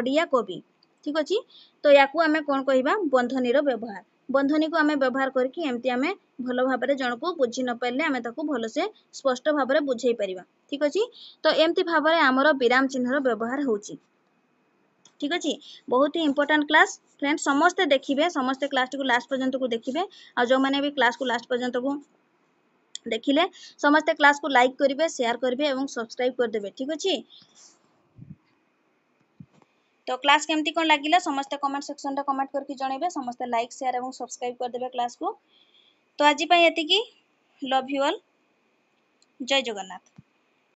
ଓଡ଼ିଆ କବି ଠିକ୍ ଅଛି ତ ୟାକୁ ଆମେ କ'ଣ କହିବା ବନ୍ଧନୀର ବ୍ୟବହାର ବନ୍ଧନୀକୁ ଆମେ ବ୍ୟବହାର କରିକି ଏମିତି ଆମେ ଭଲ ଭାବରେ ଜଣକୁ ବୁଝି ନପାରିଲେ ଆମେ ତାକୁ ଭଲସେ ସ୍ପଷ୍ଟ ଭାବରେ ବୁଝେଇ ପାରିବା ଠିକ୍ ଅଛି ତ ଏମିତି ଭାବରେ ଆମର ବିରାମ ଚିହ୍ନର ବ୍ୟବହାର ହେଉଛି ଠିକ୍ ଅଛି ବହୁତ ହି ଇମ୍ପୋର୍ଟାଣ୍ଟ କ୍ଲାସ୍ ଫ୍ରେଣ୍ଡ ସମସ୍ତେ ଦେଖିବେ ସମସ୍ତେ କ୍ଲାସ୍ଟିକୁ ଲାଷ୍ଟ ପର୍ଯ୍ୟନ୍ତକୁ ଦେଖିବେ ଆଉ ଯେଉଁମାନେ ବି କ୍ଲାସ୍କୁ ଲାଷ୍ଟ ପର୍ଯ୍ୟନ୍ତକୁ देखिले समस्ते क्लास को लाइक करेंगे सेयार करेंगे और सब्सक्राइब करदे ठीक अच्छे तो क्लास केमती कौन लगे समस्ते कमेंट सेक्शन रे कमेंट करके जनइबे समस्ते लाइक सेयार और सब्सक्राइब करदे क्लास को तो आज की लव यू अल जय जगन्नाथ